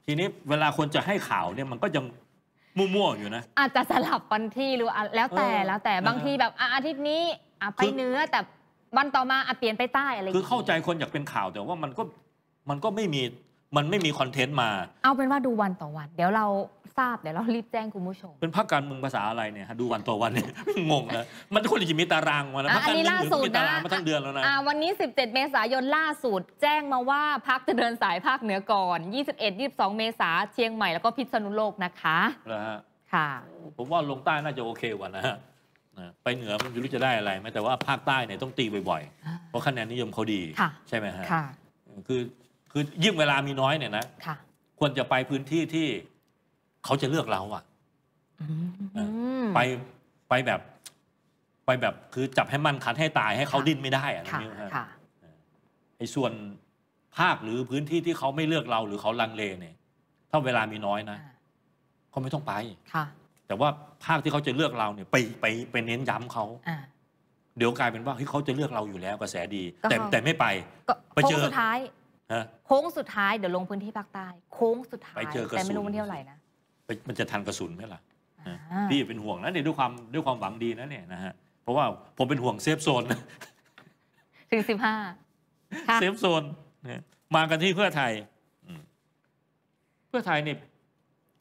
ทีนี้เวลาคนจะให้ข่าวเนี่ยมันก็ยังมั่วๆอยู่นะ อาจจะสลับวันที่หรือแล้วแต่แล้วแต่บางทีแบบอาทิตย์นี้ไปเนื้อแต่วันต่อมาอเปลี่ยนไปใต้อะไรคือเข้าใจคนอยากเป็นข่าว แต่ว่ามันก็มันก็ไม่มีมันไม่มีคอนเทนต์มา เอาเป็นว่าดูวันต่อวัน เดี๋ยวเราทราบเดี๋ยเรารีบแจ้งคุณผู้ชม เป็นพัคการเมืองภาษาอะไรเนี่ยดูวันต่อวันเนี่ยงงลยมันคนจะมีตารางมานะภาคการเมืองมีตารางมาตั้งเดือนแล้วนะวันนี้ 17 เมษายนล่าสุดแจ้งมาว่าพักจะเดินสายภาคเหนือก่อน 21 22 เมษา เชียงใหม่แล้วก็พิษณุโลกนะคะ นะฮะ ค่ะ ผมว่าลงใต้น่าจะโอเคกว่านะฮะไปเหนือมัน่รู้จะได้อะไรไหมแต่ว่าภาคใต้เนี่ยต้องตีบ่อยๆ เพราะคะแนนนิยมเขาดี ใช่ไหมฮะคือคือยิ่งเวลามีน้อยเนี่ยนะควรจะไปพื้นที่ที่เขาจะเลือกเรา อ่ะไปไปแบบ ไปแบบคือจับให้มันคันให้ตาย ให้เขาดิ้นไม่ได้อะนี่ฮะไอ้ส่วนภาคหรือพื้นที่ที่เขาไม่เลือกเราหรือเขาลังเลเนี่ย ถ้าเวลามีน้อยนะเขาไม่ต้องไปค่ะแต่ว่าภาคที่เขาจะเลือกเราเนี่ย ไปไปไปเน้นย้ำเขาเดี๋ยวกลายเป็นว่าเฮ้ยเขาจะเลือกเราอยู่แล้วกระแสดี แต่แต่ไม่ไปไปเจอสุดท้ายโค้งสุดท้ายเดี๋ยวลงพื้นที่ภาคใต้โค้งสุดท้ายแต่ไม่รู้วันเที่ยวไหร่นะมันจะทันกระสุนไหมล่ะพี่เป็นห่วงนะเนี่ยด้วยความด้วยความหวังดีนะเนี่ยนะฮะ เพราะว่าผมเป็นห่วงเซฟโซนถึงสิบห้าเซฟโซนมากันที่เพื่อไทยเพื่อไทยเนี่ย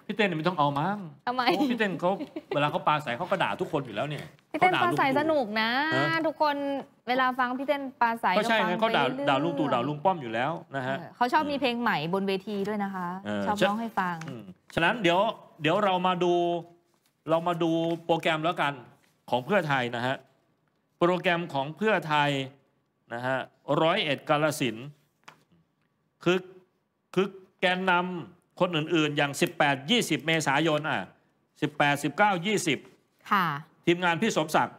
พี่เต้นไม่ต้องเอามั้งทำไม พี่เต้นเขาเวลาเขาปาใส่เขาก็ด่าทุกคนอยู่แล้วเนี่ยพี่เต้นปาใส่สนุกนะ ทุกคนเวลาฟังพี่เต้นปาใส่ก็ใช่ไงเขาด่าด่าลุงตู่ด่าลุงป้อมอยู่แล้วนะฮะเขาชอบมีเพลงใหม่บนเวทีด้วยนะคะ ชอบร้องให้ฟังฉะนั้นเดี๋ยวเดี๋ยวเรามาดูเรามาดูโปรแกรมแล้วกันของเพื่อไทยนะฮะโปรแกรมของเพื่อไทยนะฮะร้อยเอ็ดกาลสินคือคือแกนนำคนอื่นๆ อย่าง 18 20 เมษายนอ่ะ18 19 20ค่ะทีมงานพี่สมศักดิ์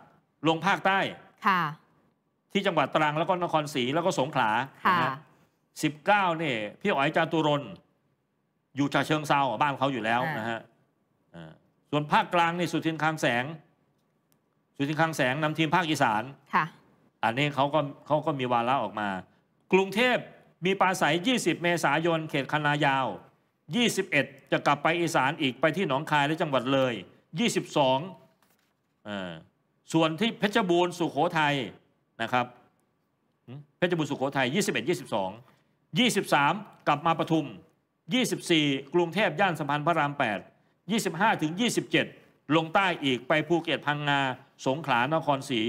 ลงภาคใต้ค่ะที่จังหวัดตรัง แล้วก็นครศรีแล้วก็สงขลาค่ะ19เนี่ยพี่อ๋อยจาตุรน อยู่ชาเชิงเซาบ้านเขาอยู่แล้วนะฮะส่วนภาคกลางนี่สุทินคังแสง สุทินคังแสงนำทีมภาคอีสานค่ะอันนี้เขาก็เขาก็มีวาระออกมากรุงเทพมีปลาใส20 เมษายนเขตคณะยาว21 จะกลับไปอีสานอีกไปที่หนองคาย และจังหวัดเลย 22ส่วนที่เพชรบูรณ์สุโขทัยนะครับ เพชรบูรณ์สุโขทัย21 22 23 กลับมาปทุม 24 กรุงเทพย่านสะพานพระราม 8 25 ถึง 27 ลงใต้อีกไปภูเก็ตพังงา สงขลานครศรี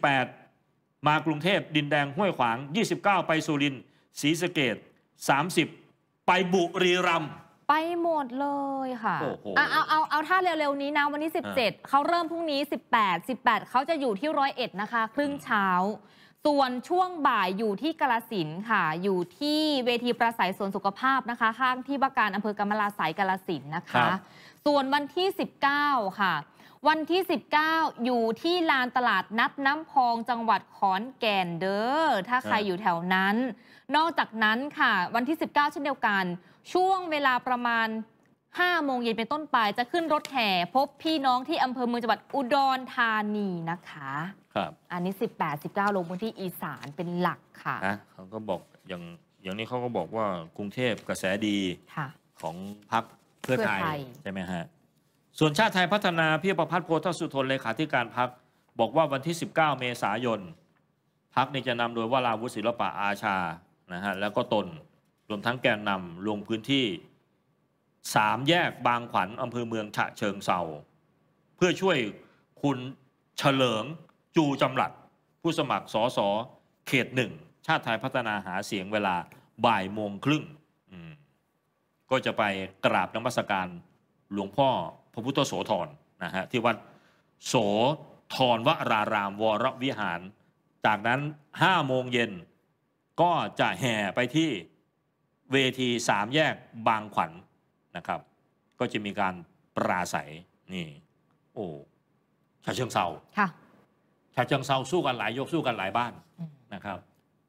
28 มากรุงเทพดินแดง ห้วยขวาง 29 ไปสุรินทร์ศรีสะเกด30ไปบุรีรัมย์ไปหมดเลยค่ะโอ้โหเอาเอาเอาเอาถ้าเร็วๆ นี้นะวันนี้17เขาเริ่มพรุ่งนี้ 18 18 เขาจะอยู่ที่ร้อยเอ็ดนะคะ ครึ่งเช้า ส่วนช่วงบ่ายอยู่ที่กาลสินค่ะ อยู่ที่เวทีประสัยสวนสุขภาพนะคะ ข้างที่ว่าการอำเภอกำมะลาสายกาลสินนะคคะ ส่วนวันที่19ค่ะวันที่ 19 อยู่ที่ลานตลาดนัดน้ำพองจังหวัดขอนแก่นเด้อถ้าใครอยู่แถวนั้นนอกจากนั้นค่ะวันที่ 19 เช่นเดียวกัน ช่วงเวลาประมาณ5โมงเย็นเป็นต้นไป จะขึ้นรถแห่พบพี่น้องที่อำเภอเมืองจังหวัดอุดรธานีนะคะ ครับ อันนี้ 18 19 ลงพื้นที่อีสานเป็นหลักค่ะนะเขาก็บอกอย่างอย่างนี้เขาก็บอกว่ากรุงเทพกระแสดีของพรรคเพื่อไทย ใช่ไหมฮะ ส่วนชาติไทยพัฒนาพี่ประพัฒน์โพธสุทนเลขาธิการพักบอกว่าวันที่ 19 เมษายนพักนี้จะนำโดยวราวุฒิศิลปะอาชานะฮะแล้วก็ตน รวมทั้งแกนนำลงพื้นที่สามแยกบางขวัญอำเภอเมืองฉะเชิงเซาเพื่อช่วยคุณเฉลิมจูจำหลัด ผู้สมัครสอสอเขตหนึ่ง ชาติไทยพัฒนาหาเสียงเวลาบ่ายโมงครึ่ง ก็จะไปกราบนมัสการหลวงพ่อพระพุทธโสธรนะฮะที่วัดโสธรวรารามวรวิหาร จากนั้น5โมงเย็นก็จะแห่ไปที่เวทีสามแยกบางขวัญนะครับ ก็จะมีการปราศัยนี่ โอ้ชาเชิงเซาค่ะชาเชิงเซาสู้กันหลายยกสู้กันหลายบ้านนะครับ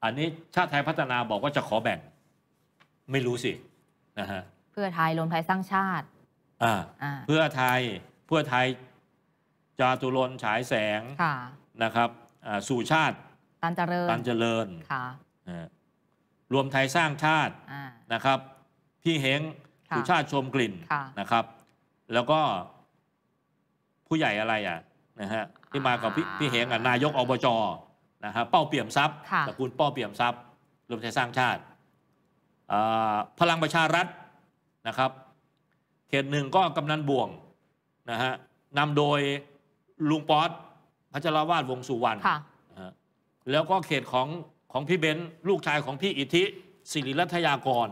อันนี้ชาติไทยพัฒนาบอกว่าจะขอแบ่ง ไม่รู้สินะฮะเพื่อไทยรวมไทยสร้างชาติอ่าเพื่อไทยเพื่อไทย จาตุรนฉายแสงนะครับสู่ชาติตันเจริญตันเจริญรวมไทยสร้างชาตินะครับ พี่เฮงสุชาติชมกลิ่นนะครับ แล้วก็ผู้ใหญ่อะไรอ่ะนะฮะที่มากับพี่พี่เฮงอ่ะนายกอบจนะฮะเป้าเปี่ยมทรัพย์ตระกูลเป้าเปี่ยมทรัพย์ รวมไทยสร้างชาติ พลังประชารัฐนะครับ เขตหนึ่งก็กำนันบ่วงนะฮะนำโดยลุงป๊อตพัชรวาดวงสุวรรณแล้วก็เขตของของพี่เบนซ์ลูกชายของพี่อิทธิศิริรัตยากร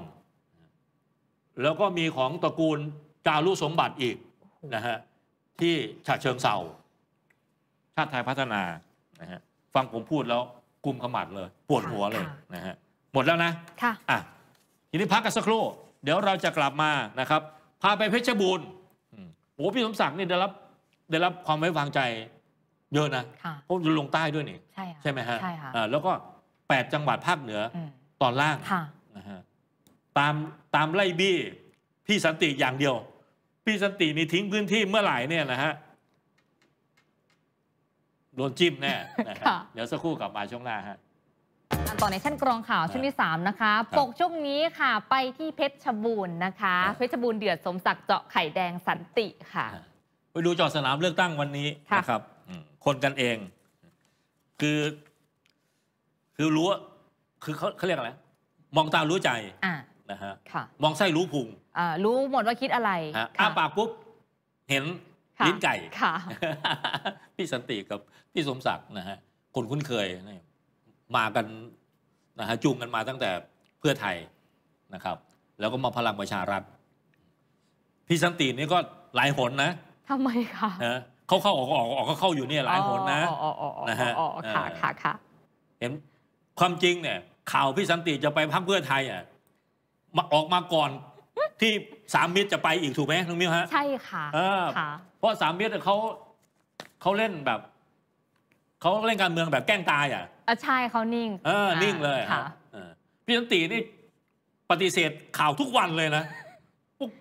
แล้วก็มีของตระกูลจารุสมบัติอีกนะฮะที่ฉะเชิงเซาชาติไทยพัฒนานะฮะฟังผมพูดแล้วกุมขมัดเลย ปวดหัวเลยนะฮะหมดแล้วนะ ค่ะอ่ะทีนี้พักกันสักครู่เดี๋ยวเราจะกลับมานะครับ พาไปเพชรบูรณ์โอ้พี่สมศักดิ์นี่ได้รับได้รับความไว้วางใจ เยอะนะ เพราะลงใต้ด้วยนี่ใช่ไหมฮะใช่ค่ะแล้วก็แปดจังหวัดภาคเหนือ ตอนล่างนะฮะตามตามไล่บี้ พี่สันติอย่างเดียว พี่สันตินี่ทิ้งพื้นที่เมื่อไหร่เนี่ยนะฮะโดนจิ้มแน่นะะเดี๋ยวสักครู่กลับมาช่วงหน้าฮะต่อในชั้นกรองข่าวช่วงที่3นะคะ ปกช่วงนี้ค่ะ ไปที่เพชรบูรณ์นะคะเพชรบูรณ์เดือดสมศักดิ์เจาะไข่แดงสันติค่ะ ไปดูจอสนามเลือกตั้งวันนี้นะครับคนกันเอง คือคือรู้ว่าคือเขาเขาเรียกอะไรมองตารู้ใจนะฮะะมองไส้รู้พุงรู้หมดว่าคิดอะไรอ้าปากปุ๊บ เห็นลิ้นไก่พี่สันติกับพี่สมศักดิ์นะฮะ คนคุ้นเคยนะมากันนะฮะจูงกันมาตั้งแต่เพื่อไทยนะครับ แล้วก็มาพลังประชารัฐ พี่สันตินี่ก็หลายหนนะทำไมคะเขาเข้าออกออกออกก็เข้าอยู่เนี่ยหลายหนนะนะฮะค่ะค่ะค่ะเห็นความจริงเนี่ย ข่าวพี่สันติจะไปพักเพื่อไทยอ่ะมาออกมาก่อนที่สามมิตรจะไปอีกถูกไหมน้องมิวฮะ ใช่ค่ะ เพราะสามมิตรเขาเขาเล่นแบบ เขาเล่นการเมืองแบบแกล้งตาย อ่ะอใช่เขานิ่ง เออ นิ่งเลยค่ะพี่สันตินี่ปฏิเสธข่าวทุกวันเลยนะ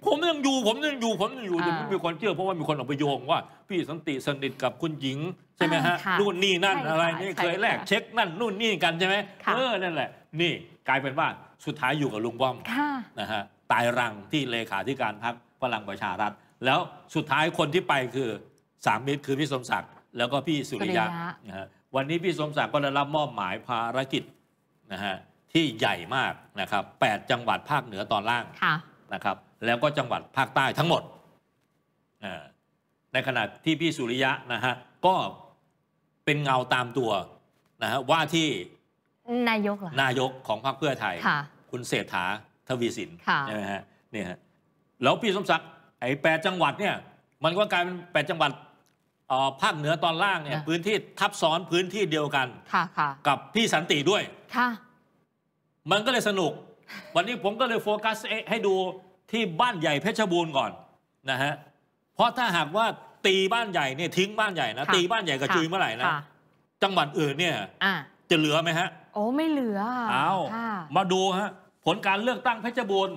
ผมยังอยู่ผมยังอยู่ผมยังอยู่แต่ไม่มีคนเชื่อเพราะว่ามีคนออกไปโยงว่า พี่สันติสนิทกับคุณหญิงใช่ไหมฮะนู่นนี่นั่นอะไรนี่เคยแลกเช็คนั่นนู่นนี่กันใช่ไหมเออนั่นแหละนี่กลายเป็นว่าสุดท้ายอยู่กับลุงป้อมนะฮะตายรังที่เลขาธิการพรรคพลังประชารัฐแล้วสุดท้ายคนที่ไปคือสามมิตรคือพี่สมศักดิ์แล้วก็พี่สุริยะนะฮะวันนี้พี่สมศักดิ์ก็ได้รับมอบหมายภารกิจนะฮะที่ใหญ่มากนะครับแปดจังหวัดภาคเหนือตอนล่างนะครับแล้วก็จังหวัดภาคใต้ทั้งหมด ในขณะที่พี่สุริยะนะฮะก็เป็นเงาตามตัวนะฮะว่าที่ นายกนายกของพรรคเพื่อไทย คุณเศรษฐาทวีสินใช่ไหมฮะนี่ฮะแล้วพี่สมศักดิ์ไอ้แปดจังหวัดเนี่ยมันก็กลายเป็นแปดจังหวัดภาคเหนือตอนล่างเนี่ยพื้นที่ทับซ้อนพื้นที่เดียวกันกับพี่สันติด้วยมันก็เลยสนุก วันนี้ผมก็เลยโฟกัสให้ดูที่บ้านใหญ่เพชรบูรณ์ก่อนนะฮะ เพราะถ้าหากว่าตีบ้านใหญ่เนี่ยทิ้งบ้านใหญ่นะตีบ้านใหญ่กระจุยเมื่อไหร่นะจังหวัดอื่นเนี่ยจะเหลือไหมฮะโอ้ไม่เหลือเอามาดูฮะผลการเลือกตั้งเพชรบูรณ์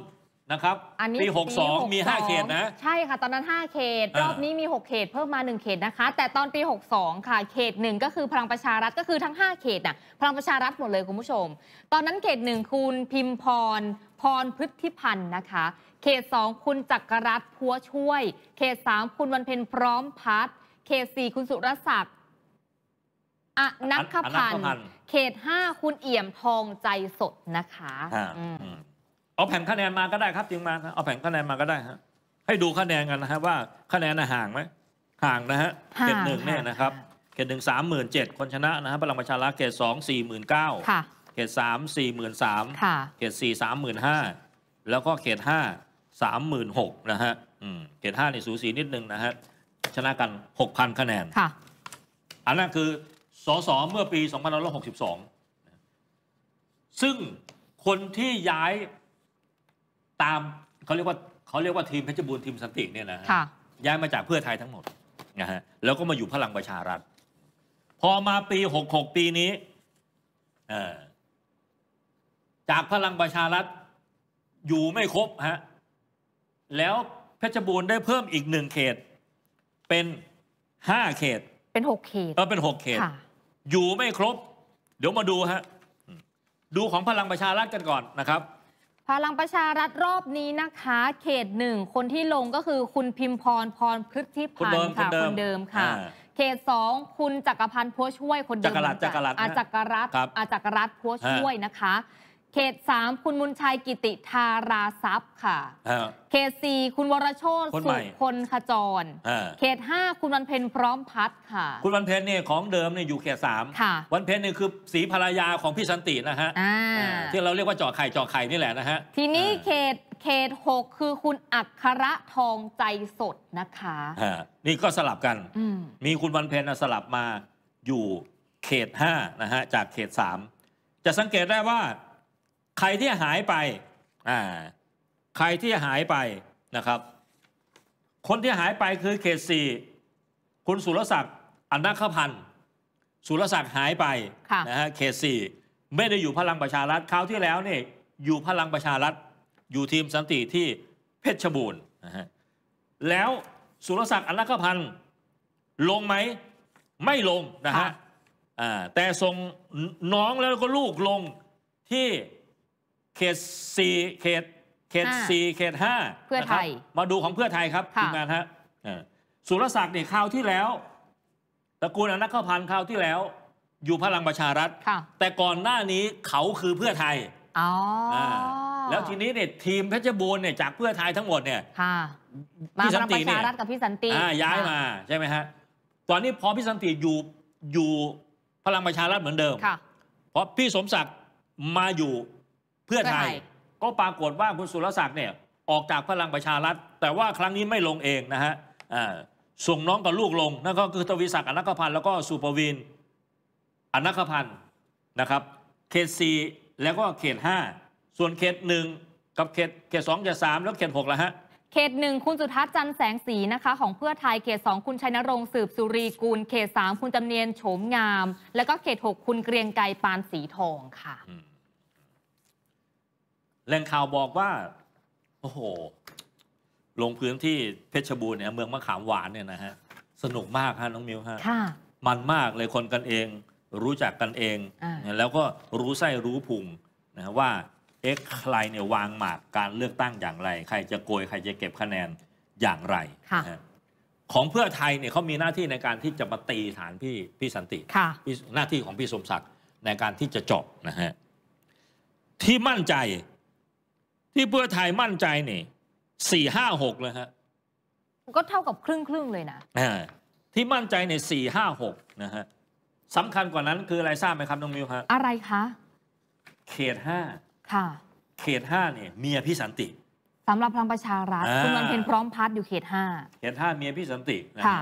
นะครับปีหกสองมีห้าเขตนะใช่ค่ะ ตอนนั้นห้าเขตรอบนี้มีหกเขต เพิ่มมาหนึ่งเขตนะคะแต่ตอนปีหกสองค่ะเขตหนึ่งก็คือพลังประชารัฐก็คือทั้งห้าเขตน่ะพลังประชารัฐหมดเลยคุณผู้ชม ตอนนั้นเขตหนึ่งคูณพิมพรพรพฤทธิพันธ์นะคะเขตสองคุณจักรรัตน์พัวช่วย เขตสามคุณวันเพ็ญพร้อมพัฒเขตสี่คุณสุรศักดิ์อะนัคพันเขตห้าคุณเอี่ยมทองใจสดนะคะเอาแผงคะแนนมาก็ได้ครับจริงมาเอาแผงคะแนนมาก็ได้ฮะให้ดูคะแนนกันนะฮะว่าคะแนนห่างไหมห่างนะฮะเขตหนึ่งเนี่ยนะครับ เขตหนึ่งสามหมื่นเจ็ดคนชนะนะฮะพลังประชารัฐเขตสองสี่หมื่นเก้าเขตสามสี่หมื่นสามเขตสี่สามหมื่นห้าแล้วก็เขตห้าสามหมื่นหกนะฮะเขตห้าในสูสี นิดนึงนะฮะ ชนะกันหกพันคะแนนค่ะอันนั้นคือสสเมื่อปีสองพันหกสิบสองซึ่งคนที่ย้าย ตามเขาเรียกว่าเขาเรียกว่า ทีมเพชรบูรณ์ ทีมสันติเนี่ยนะฮะย้ายมาจากเพื่อไทยทั้งหมดนะฮะ แล้วก็มาอยู่พลังประชารัฐ พอมาปีหกหกปีนี้ จากพลังประชารัฐอยู่ไม่ครบฮะแล้วเพชรบูรณ์ได้เพิ่มอีกหนึ่งเขต เป็นห้าเขต เป็นหกเขตเออเป็นหกเขตอยู่ไม่ครบ เดี๋ยวมาดูฮะดูของพลังประชารัฐกันก่อนนะครับ พลังประชารัฐรอบนี้นะคะ เขตหนึ่ง คนที่ลงก็คือคุณพิมพรพรพฤทธิพันธ์ค่ะคนเดิมค่ะ เขตสองคุณจักรพันธ์พัวช่วย คนเดิมจักรรัฐจักรรัฐอาจักรรัตอาจักรรัตพัวช่วยนะคะเขตสามคุณมุนชัยกิติธาราทรัพย์ค่ะเขตสี่คุณวรโชตคสุม่คนขจรเขตห้าคุณวันเพ็ญพร้อมพัฒน์ค่ะ คุณวันเพ็ญเนี่ยของเดิมเนี่ยอยู่เขตสามค่ะ วันเพ็ญเนี่ยคือสีภรรยาของพี่สันตินะฮะที่เราเรียกว่าเจาะไข่เจาะไข่นี่แหละนะฮะ ทีนี้เขตเขตหกคือคุณอัคระทองใจสดนะคะ นี่ก็สลับกัน มีคุณวันเพ็ญสลับมาอยู่เขตห้านะฮะจากเขตสามจะสังเกตได้ว่าใครที่หายไปอ่าใครที่หายไปนะครับ คนที่หายไปคือเขตสี่คุณสุรศักดิ์อนัคพันธ์ สุรศักดิ์หายไปนะฮะ เขตสี่ไม่ได้อยู่พลังประชารัฐ คราวที่แล้วเนี่ยอยู่พลังประชารัฐ อยู่ทีมสันติที่เพชรบูรณ์นะฮะแล้วสุรศักดิ์อนัคพันธ์ลงไหม ไม่ลงนะฮะแต่ส่งน้องแล้วก็ลูกลงที่เขตสี่เขตเขตสี่เขตห้าเพื่อไทย มาดูของเพื่อไทยครับทีมงานฮะสุรศักดิ์เนี่ยคราวที่แล้วตระกูลอนักขพันธ์คราวที่แล้ว อยู่พลังประชารัฐ แต่ก่อนหน้านี้เขาคือเพื่อไทยอ๋อแล้วทีนี้เนี่ยทีมเพชรบูรณ์เนี่ยจากเพื่อไทยทั้งหมดเนี่ยมาพลังประชารัฐกับพี่สันติย้ายมาใช่ไหมฮะตอนนี้พอพี่สันติอยู่อยู่พลังประชารัฐเหมือนเดิมเพราะพี่สมศักดิ์มาอยู่เพื่อไทยก็ปรากฏว่าคุณสุรศักดิ์เนี่ยออกจากพลังประชารัฐ แต่ว่าครั้งนี้ไม่ลงเองนะฮะส่งน้องกับลูกลงนั่นก็คือทวีศักดิ์อนัคพันธ์แล้วก็สุปวินอนัคพันธ์นะครับ เขตสี่แล้วก็เขตห้าส่วนเขตหนึ่งกับเขตเขตสองเขตสามแล้วเขตหกแล้วฮะเขตหนึ่งคุณสุทัศน์จันแสงสีนะคะของเพื่อไทยเขตสองคุณชัยนรงค์สืบสุรีกูลเขตสามคุณจำเนียนโฉมงาม แล้วก็เขตหกคุณเกรียงไกรปานสีทองค่ะแหล่งข่าวบอกว่าโอ้โห ลงพื้นที่เพชรบูรณ์เนี่ยเมืองมะขามหวานเนี่ยนะฮะสนุกมากฮะน้องมิวฮะมันมากเลยคนกันเอง รู้จักกันเองอแล้วก็รู้ไส้รู้พุงนะฮะว่าเอ็กใครเนี่ยวางหมากการเลือกตั้งอย่างไร ใครจะโกยใครจะเก็บคะแนนอย่างไร ของเพื่อไทยเนี่ยเขามีหน้าที่ในการที่จะมาตีฐานพี่พี่สันติหน้าที่ของพี่สมศักดิ์ในการที่จะเจาะนะฮะที่มั่นใจที่เพื่อไทยมั่นใจนี่สี่ห้าหกเลยฮะ ก็เท่ากับครึ่งครึ่งเลยนะที่มั่นใจในสี่ห้าหกนะฮะสำคัญกว่านั้นคืออะไรทราบไหมครับน้องมิวครับ อะไรคะเขตห้าค่ะ เขตห้าเนี่ยเมียพี่สันติสำหรับพลังประชารัฐคุณวันเพ็ญพร้อมพัฒน์อยู่เขตห้าเขตห้าเมียพี่สันติค่ะ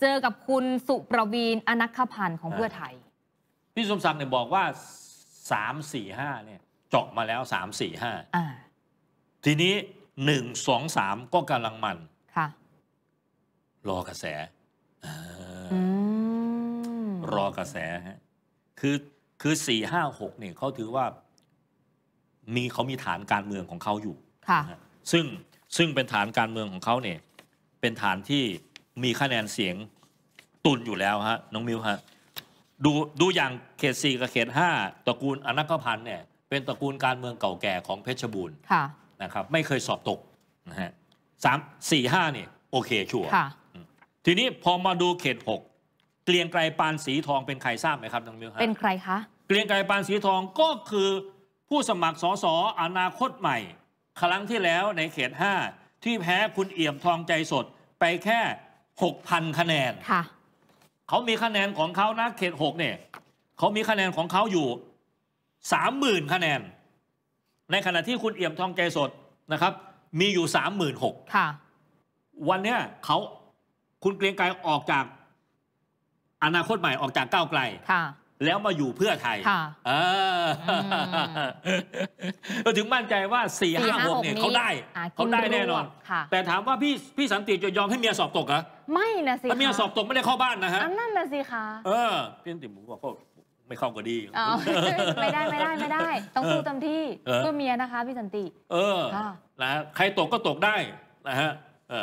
เจอกับคุณสุประวีนอนัคพันธ์ของเพื่อไทย พี่สมศักดิ์เนี่ยบอกว่าสามสี่ห้าเนี่ยเจาะมาแล้วสามสี่ห้าทีนี้หนึ่งสองสามก็กำลังมันค่ะรอกระแสรอกระแสฮะคือคือสี่ห้าหกเนี่ยเขาถือว่า มีเขามีฐานการเมืองของเขาอยู่ค่ะซึ่งซึ่งเป็นฐานการเมืองของเขาเนี่ย เป็นฐานที่มีคะแนนเสียงตุนอยู่แล้วฮะน้องมิวฮะดูดูอย่างเขตสี่กับเขตห้าตระกูลอนักพันธ์เนี่ยเป็นตระกูลการเมืองเก่าแก่ของเพชรบูรณ์ค่ะนะครับไม่เคยสอบตกนะฮะสามสี่ห้าเนี่ยโอเคชัวร์ทีนี้พอมาดูเขตหกเกลียงไกรปานสีทองเป็นใครทราบไหมครับน้องมิวฮะเป็นใครคะเกลียงไกรปานสีทองก็คือ ผู้สมัครสอสอนาคตใหม่ ครั้งที่แล้วในเขตห้าที่แพ้คุณเอี่ยมทองใจสด ไปแค่หกพันคะแนนค่ะเขามีคะแนนของเขานะเขตหกเนี่ยเขามีคะแนนของเขาอยู่สามหมื่นคะแนนในขณะที่คุณเอี่ยมทองแกสดนะครับ มีอยู่สามหมื่นหกวันเนี้ยเขาคุณเกรียงไกรออกจาก อนาคตใหม่ออกจากก้าวไกลแล้วมาอยู่เพื่อไทยเราถึงมั่นใจว่าสี่ห้าหกเนี่ยเขาได้เขาได้แน่นอนแต่ถามว่าพี่พี่สันติจะยอมให้เมียสอบตกเหรอไม่นะสิถ้าเมียสอบตกไม่ได้เข้าบ้านนะฮะนั่นนะสิคะเออพี่สันติผมบอกเขาไม่เข้าก็ดี ไม่ได้ไม่ได้ไม่ได้ ต้องสู้เต็มที่เพื่อเมียนะคะพี่สันติ เออนะฮะใครตกก็ตกได้นะฮะ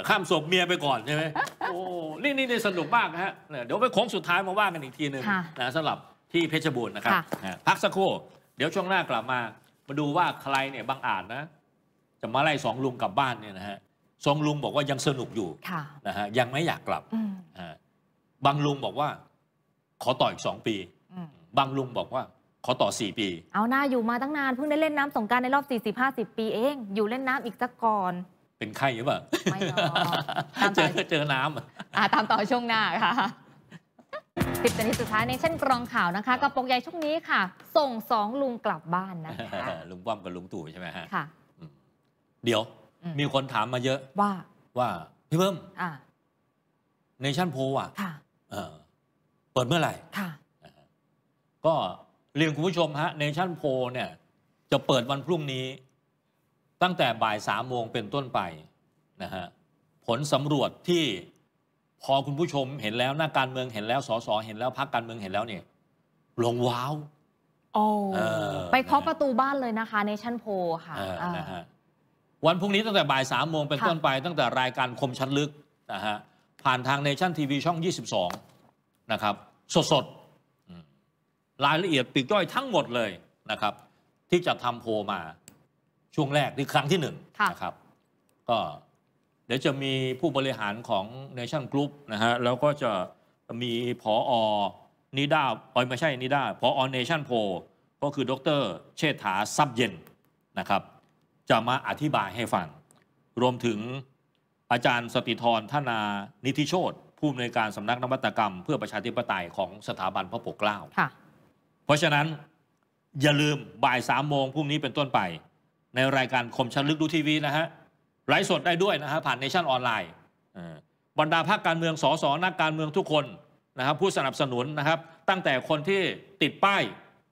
ข้ามศพเมียไปก่อนใช่ไหมโอ้นี่นี่นี่สนุกมากนะฮะเดี๋ยวไปโค้งสุดท้ายมาว่ากันอีกทีหนึ่งนะสำหรับที่เพชรบูรณ์นะครับพักสักครู่เดี๋ยวช่วงหน้ากลับมา มาดูว่าใครเนี่ยบางอาจนะ จะมาไล่สองลุงกลับบ้านเนี่ยนะฮะสองลุงบอกว่ายังสนุกอยู่นะฮะยังไม่อยากกลับบางลุงบอกว่า ขอต่ออีกสองปีบางลุงบอกว่า ขอต่อ 4 ปี เอาหน้าอยู่มาตั้งนาน เพิ่งได้เล่นน้ำสงการในรอบ4สิบปีเอง อยู่เล่นน้ำอีกสักก่อน เป็นไข้หรือเปล่า ไม่หรอกเจอเจอน้ำอ่าตามต่อช่วงหน้าค่ะสิบนาทีสุดท้ายในเช่นกรองข่าวนะคะกระปงใหญ่ช่วงนี้ค่ะ ส่งสองลุงกลับบ้านนะคะลุงป้อมกับลุงตู่ใช่ไหมฮะ ค่ะเดี๋ยวมีคนถามมาเยอะว่าว่าพี่เพิ่มในชั้นโพอ่ะเปิดเมื่อไหร่ก็เรียนคุณผู้ชมฮะเนชั่นโพเนี่ยจะเปิดวันพรุ่งนี้ ตั้งแต่บ่ายสามโมงเป็นต้นไปนะฮะผลสำรวจที่พอคุณผู้ชมเห็นแล้วหน้าการเมืองเห็นแล้ว สสเห็นแล้วพักการเมืองเห็นแล้วเนี่ยลงว้าวโอ้ไปเคาะประตูบ้านเลยนะคะเนชั่นโพค่ะนะฮะวันพรุ่งนี้ตั้งแต่บ่ายสามโมงเป็นต้นไป ตั้งแต่รายการคมชัดลึกนะฮะผ่านทางเนชั่นทีวีช่อง22นะครับ สดๆรายละเอียดปีกย่อยทั้งหมดเลยนะครับ ที่จะทำโพมาช่วงแรกที่ครั้งที่หนึ่งะนะครับก็เดี๋ยวจะมีผู้บริหารของ Nation Group นะฮะแล้วก็จะมีผออนิดาเอยไม่ใช่นิดาผออ Nation p o ก็คือดร เชษฐาทรับเย็นนะครับ จะมาอธิบายให้ฟัง รวมถึงอาจารย์สติธรธนานิติโชตผู้อำนวยการสำนักนวัตกรรม เพื่อประชาธิปไตยของสถาบันพระปกเกล้าเพราะฉะนั้นอย่าลืมบ่ายสามโมงพรุ่งนี้เป็นต้นไป ในรายการคมชันลึกดูทีวีนะฮะไลฟ์สดได้ด้วยนะฮะผ่านเนชั่นออนไลน์ บรรดาภาคการเมืองสสนักการเมืองทุกคนนะครับผู้สนับสนุนนะครับ ตั้งแต่คนที่ติดป้าย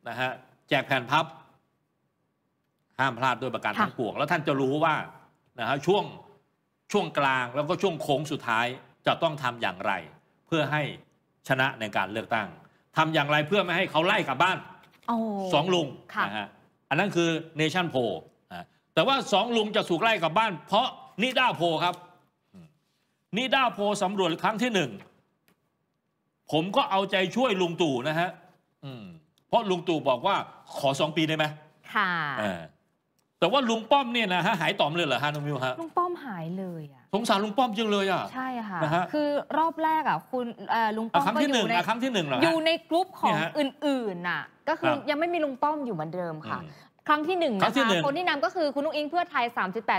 นะฮะแจกแผ่นพับ ห้ามพลาดด้วยประการทั้งปวงแล้วท่านจะรู้ว่านะฮะช่วงช่วงกลางแล้วก็ช่วงโค้งสุดท้ายจะต้องทำอย่างไร เพื่อให้ชนะในการเลือกตั้งทำอย่างไรเพื่อไม่ให้เขาไล่กลับบ้านสองลุงนะฮะอันนั้นคือเนชั่นโพแต่ว่าสองลุงจะสูกไล่กลับบ้าน เพราะนิด้าโพครับ นิด้าโพสำรวจครั้งที่หนึ่งผมก็เอาใจช่วยลุงตู่นะฮะเพราะลุงตู่บอกว่าขอสองปีได้ไหมค่ะแต่ว่าลุงป้อมเนี่ยนะฮะหายต่อมเลยเหรอฮะน้องมิวฮะลุงป้อมหายเลยอ่ะสงสารลุงป้อมจังเลยอ่ะใช่ค่ะนะฮะคือรอบแรกอ่ะคุณลุงป้อมก็อยู่ในครั้งที่หนึ่งเหรออยู่ในกลุ่มของอื่นๆน่ะก็คือยังไม่มีลุงป้อมอยู่เหมือนเดิมค่ะ ครั้งที่หนึ่งนะคะคนที่นำก็คือคุณนุ้งอิงเพื่อไทย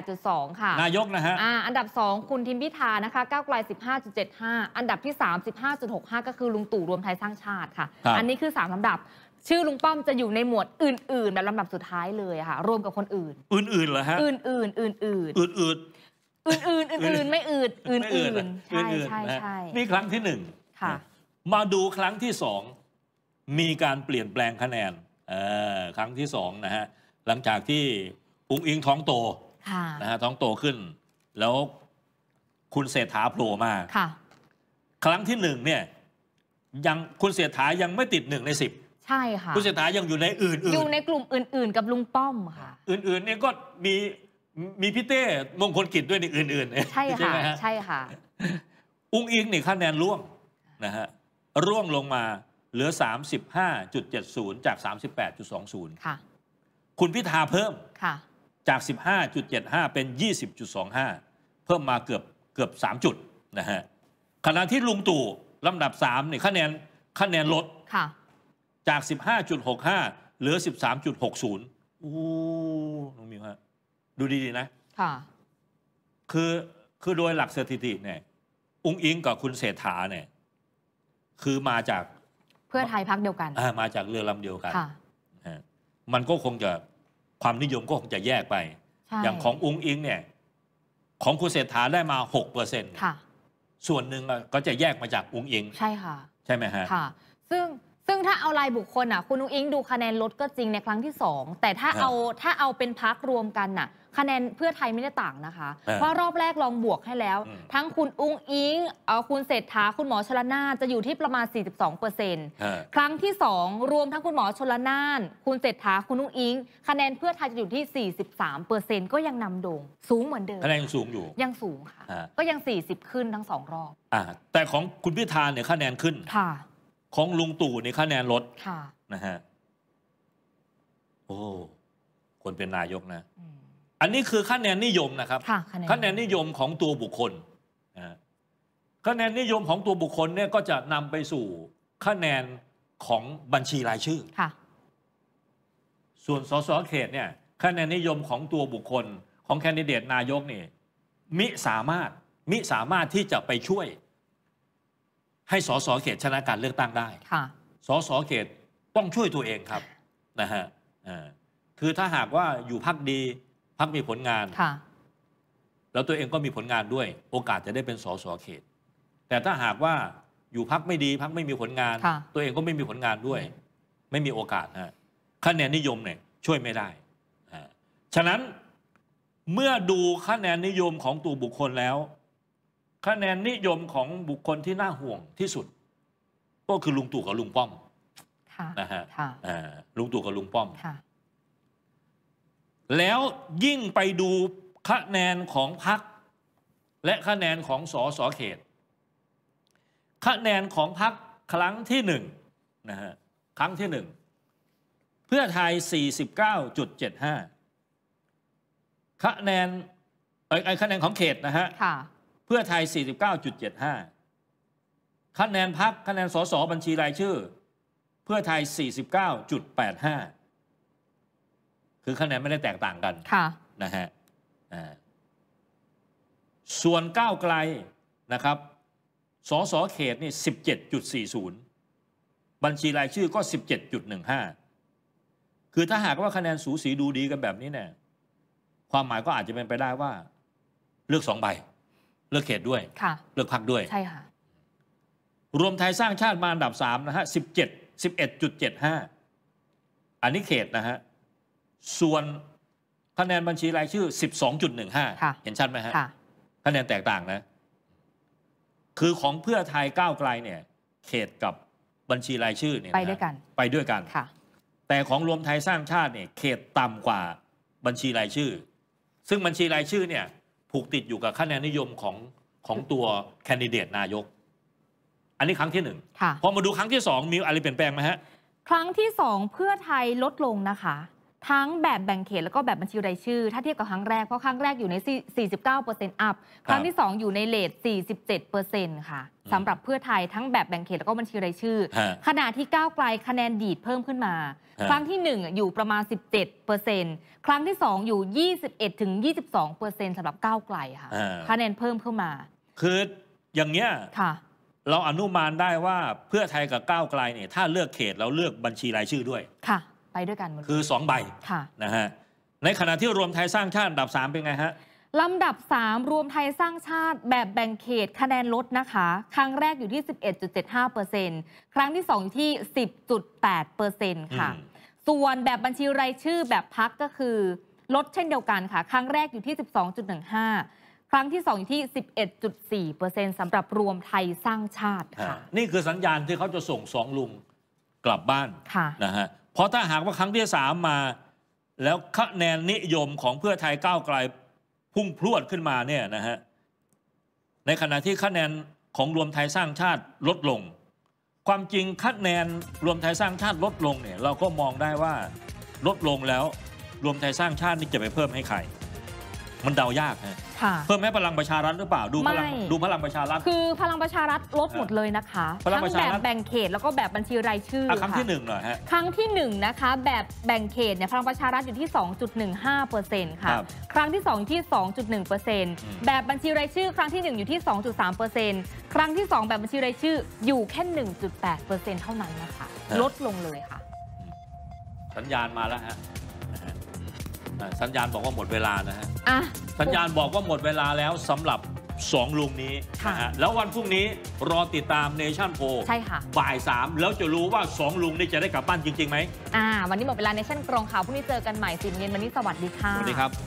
38.2 ค่ะนายกนะฮะอันดับ 2 คุณทิมพิธานะคะก้าวไกล15.75 อันดับที่3 15.65 ก็คือลุงตู่รวมไทยสร้างชาติค่ะ อันนี้คือ3ลำดับชื่อลุงป้อมจะอยู่ในหมวดอื่นๆแบบลำดับสุดท้ายเลยค่ะรวมกับคนอื่น อื่นๆเหรอฮะ อื่นๆ อื่นๆอื่นๆอื่นๆอื่นๆไม่อื่นอื่นๆใช่ใช่ใช่นี่ครั้งที่หนึ่งค่ะมาดูครั้งที่สองมีการเปลี่ยนแปลงคะแนนครั้งที่สองนะฮะหลังจากที่อุ้งอิงท้องโตนะฮะท้องโตขึ้น แล้วคุณเศรษฐาโผล่มาครั้งที่หนึ่งเนี่ย ยังคุณเศรษฐายังไม่ติดหนึ่งในสิบใช่ค่ะคุณเศรษฐายังอยู่ในอื่นๆอยู่ในกลุ่มอื่น ๆกับลุงป้อมค่ะ อื่นๆเนี่ยก็มีมีพี่เต้มงคลกิจด้วยในอื่น ๆ ใช่ม่ะ ใช่ค่ะอุ้งอิงนี่คะแนนร่วงนะฮะร่วงลงมาเหลือ 35.70 จาก 38.20ค่ะคุณพิธาเพิ่มค่ะจาก 15.75 เป็น 20.25 เพิ่มมาเกือบเกือบ3จุดนะฮะขณะที่ลุงตู่ลำดับ3เนี่ยคะแนนคะแนนลดค่ะจาก 15.65 เหลือ 13.60 โอ้ น้องมิวฮะ ดูดี ๆ นะ ค่ะ คือ คือ โดยหลักสถิติเนี่ย อุ้งอิงกับคุณเศรษฐาเนี่ย คือมาจาก เพื่อไทยพักเดียวกัน อ่า มาจากเรือลำเดียวกัน ค่ะมันก็คงจะ ความนิยมก็คงจะแยกไป อย่างของอุ้งอิง เนี่ย ของคุณเศรษฐาได้มา 6 เปอร์เซ็นต์ค่ะ ส่วนหนึ่งก็จะแยกมาจากอุ้งอิง ใช่ค่ะ ใช่ไหมฮะ ค่ะ ซึ่งซึ่งถ้าเอารายบุคคลอ่ะคุณนุ้งอิงดูคะแนนลดก็จริงในครั้งที่สองแต่ถ้าเอาถ้าเอาเป็นพักรวมกันน่ะ คะแนนเพื่อไทยไม่ได้ต่างนะคะ เพราะรอบแรกลองบวกให้แล้ว ทั้งคุณอุ้งอิงเอาคุณเศรษฐาคุณหมอชลนาจะอยู่ที่ประมาณ 42เปอร์เซ็นต์ครั้งที่ 2 รวมทั้งคุณหมอชลนาคุณเศรษฐาคุณอุ้งอิงคะแนนเพื่อไทยจะอยู่ที่ 43 เปอร์เซ็นต์ก็ยังนำโด่งสูงเหมือนเดิมคะแนนยังสูงอยู่ยังสูงค่ะ ก็ยัง 40 ขึ้นทั้งสองรอบแต่ของคุณพิธาเนี่ยคะแนนขึ้นค่ะของลุงตู่ในคะแนนลดนะฮะโอ้คนเป็นนายกนะอันนี้คือคะแนนนิยมนะครับคะแนนนิยมของตัวบุคคลคะแนนนิยมของตัวบุคคลเนี่ยก็จะนำไปสู่คะแนนของบัญชีรายชื่อส่วนสสเขตเนี่ยคะแนนนิยมของตัวบุคคล ของแคนดิเดตนายกนี่มิสามารถมิสามารถที่จะไปช่วยให้สสเขตชนะการเลือกตั้งได้สสเขตต้องช่วยตัวเองครับนะฮะคือถ้าหากว่าอยู่พักดีพักมีผลงาน แล้วตัวเองก็มีผลงานด้วย โอกาสจะได้เป็นสสเขต แต่ถ้าหากว่าอยู่พักไม่ดีพักไม่มีผลงาน ตัวเองก็ไม่มีผลงานด้วย ไม่มีโอกาสฮะคะแนนนิยมเนี่ยช่วยไม่ได้ ฉะนั้นเมื่อดูคะแนนนิยมของตัวบุคคลแล้วคะแนนนิยมของบุคคลที่น่าห่วงที่สุด ก็คือลุงตู่กับลุงป้อมนะฮะลุงตู่กับลุงป้อมแล้วยิ่งไปดูคะแนนของพรรคและคะแนนของสอสอเขต คะแนนของพรรคครั้งที่หนึ่งนะฮะครั้งที่หนึ่งเพื่อไทย49.75คะแนนไอ้คะแนนของเขตนะฮะพื่อไทย 49.75 คะแนนพักคะแนนสสบัญชีรายชื่อ เพื่อไทย 49.85 คือคะแนนไม่ได้แตกต่างกันะนะฮะ ส่วนก้าวไกลนะครับสสเขตนี่ 17.40 บัญชีรายชื่อก็ 17.15 คือถ้าหากว่าคะแนนสูสีดูดีกันแบบนี้เนี่ยความหมายก็อาจจะเป็นไปได้ว่า เลือกสองใบเลือกเขตด้วยเลือกพักด้วย ใช่ค่ะ รวมไทยสร้างชาติมาอันดับสามนะฮะสิบเจ็ดสิบเอ็ดจุดเจ็ดห้าอันนี้เขตนะฮะ ส่วนคะแนนบัญชีรายชื่อสิบสองจุดหนึ่งห้าเห็นชัดไหมฮะคะแนนแตกต่างนะ คือของเพื่อไทยก้าวไกลเนี่ย เขตกับบัญชีรายชื่อเนี่ยไปด้วยกัน ไปด้วยกันค่ะ แต่ของรวมไทยสร้างชาติเนี่ย เขตต่ำกว่าบัญชีรายชื่อ ซึ่งบัญชีรายชื่อเนี่ยผูกติดอยู่กับคะแนนนิยมของ ของตัวแคนดิเดตนายก อันนี้ครั้งที่หนึ่งพอมาดูครั้งที่สองมีอะไรเปลี่ยนแปลงไหมฮะ ครั้งที่สองเพื่อไทยลดลงนะคะทั้งแบบแบ่งเขตแล้วก็แบบบัญชีรายชื่อถ้าเทียบกับครั้งแรกเพราะครั้งแรก อยู่ใน 49 อัพครั้งที่2อยู่ในเลท47 ค่ะสำหรับเพื่อไทยทั้งแบบแบ่งเขตแล้วก็บัญชีรายชื่อขณะที่ก้าวไกลคะแนนดีดเพิ่มขึ้นมา ครั้งที่ 1 อยู่ประมาณ 17 ครั้งที่2อยู่ 21 22 สำหรับก้าวไกลค่ะคะแนนเพิ่มขึ้นมา คืออย่างเนี้ยเราอนุมานได้ว่าเพื่อไทยกับก้าวไกลเนี่ยถ้าเลือกเขตเราเลือกบัญชีรายชื่อด้วยค่ะไปด้วยกันคือ 2 ใบค่ะนะฮะ ในขณะที่รวมไทยสร้างชาติอันดับ 3 เป็นไงฮะลำดับ 3 รวมไทยสร้างชาติ แบบแบ่งเขตคะแนนลดนะคะ ครั้งแรกอยู่ที่11.75%ครั้งที่2อยู่ที่10.8%ค่ะส่วนแบบบัญชีรายชื่อแบบพักก็คือลดเช่นเดียวกันค่ะ ครั้งแรกอยู่ที่ 12.15 ครั้งที่2อยู่ที่ 11.4%สำหรับรวมไทยสร้างชาติค่ะนี่คือสัญญาณที่เขาจะส่งสองลุงกลับบ้านนะฮะเพราะถ้าหากว่าครั้งที่สามมาแล้วคะแนนนิยมของเพื่อไทยก้าวไกลพุ่งพรวดขึ้นมาเนี่ยนะฮะในขณะที่คะแนนของรวมไทยสร้างชาติลดลง ความจริงคะแนนรวมไทยสร้างชาติลดลงเนี่ยเราก็มองได้ว่าลดลงแล้วรวมไทยสร้างชาตินี่จะไปเพิ่มให้ใครมันเดายากนะเพิ่มให้พลังประชารัฐหรือเปล่าดูพลังดูพลังประชารัฐคือพลังประชารัฐลดหมดเลยนะคะ ทั้งแบบแบ่งเขตแล้วก็แบบบัญชีรายชื่อครั้งที่หนึ่งเหรอฮะครั้งที่หนึ่งนะคะแบบแบ่งเขตเนี่ยพลังประชารัฐอยู่ที่2.15%ค่ะครั้งที่2ที่2.1%แบบบัญชีรายชื่อครั้งที่1อยู่ที่2.3%ครั้งที่ 2 แบบบัญชีรายชื่ออยู่แค่ 1.8%เท่านั้นนะคะลดลงเลยค่ะ สัญญาณมาแล้วฮะสัญญาณบอกว่าหมดเวลานะฮะ สัญญาณบอกว่าหมดเวลาแล้วสำหรับสองลุงนี้นะฮะแล้ววันพรุ่งนี้รอติดตามเนชั่นโพใช่ค่ะ บ่ายสามแล้วจะรู้ว่าสองลุงนี้จะได้กลับบ้านจริงๆไหมอ่า วันนี้หมดเวลาเนชั่นกรองข่าวพรุ่งนี้เจอกันใหม่สิบเย็นวันนี้สวัสดีค่ะ สวัสดีครับ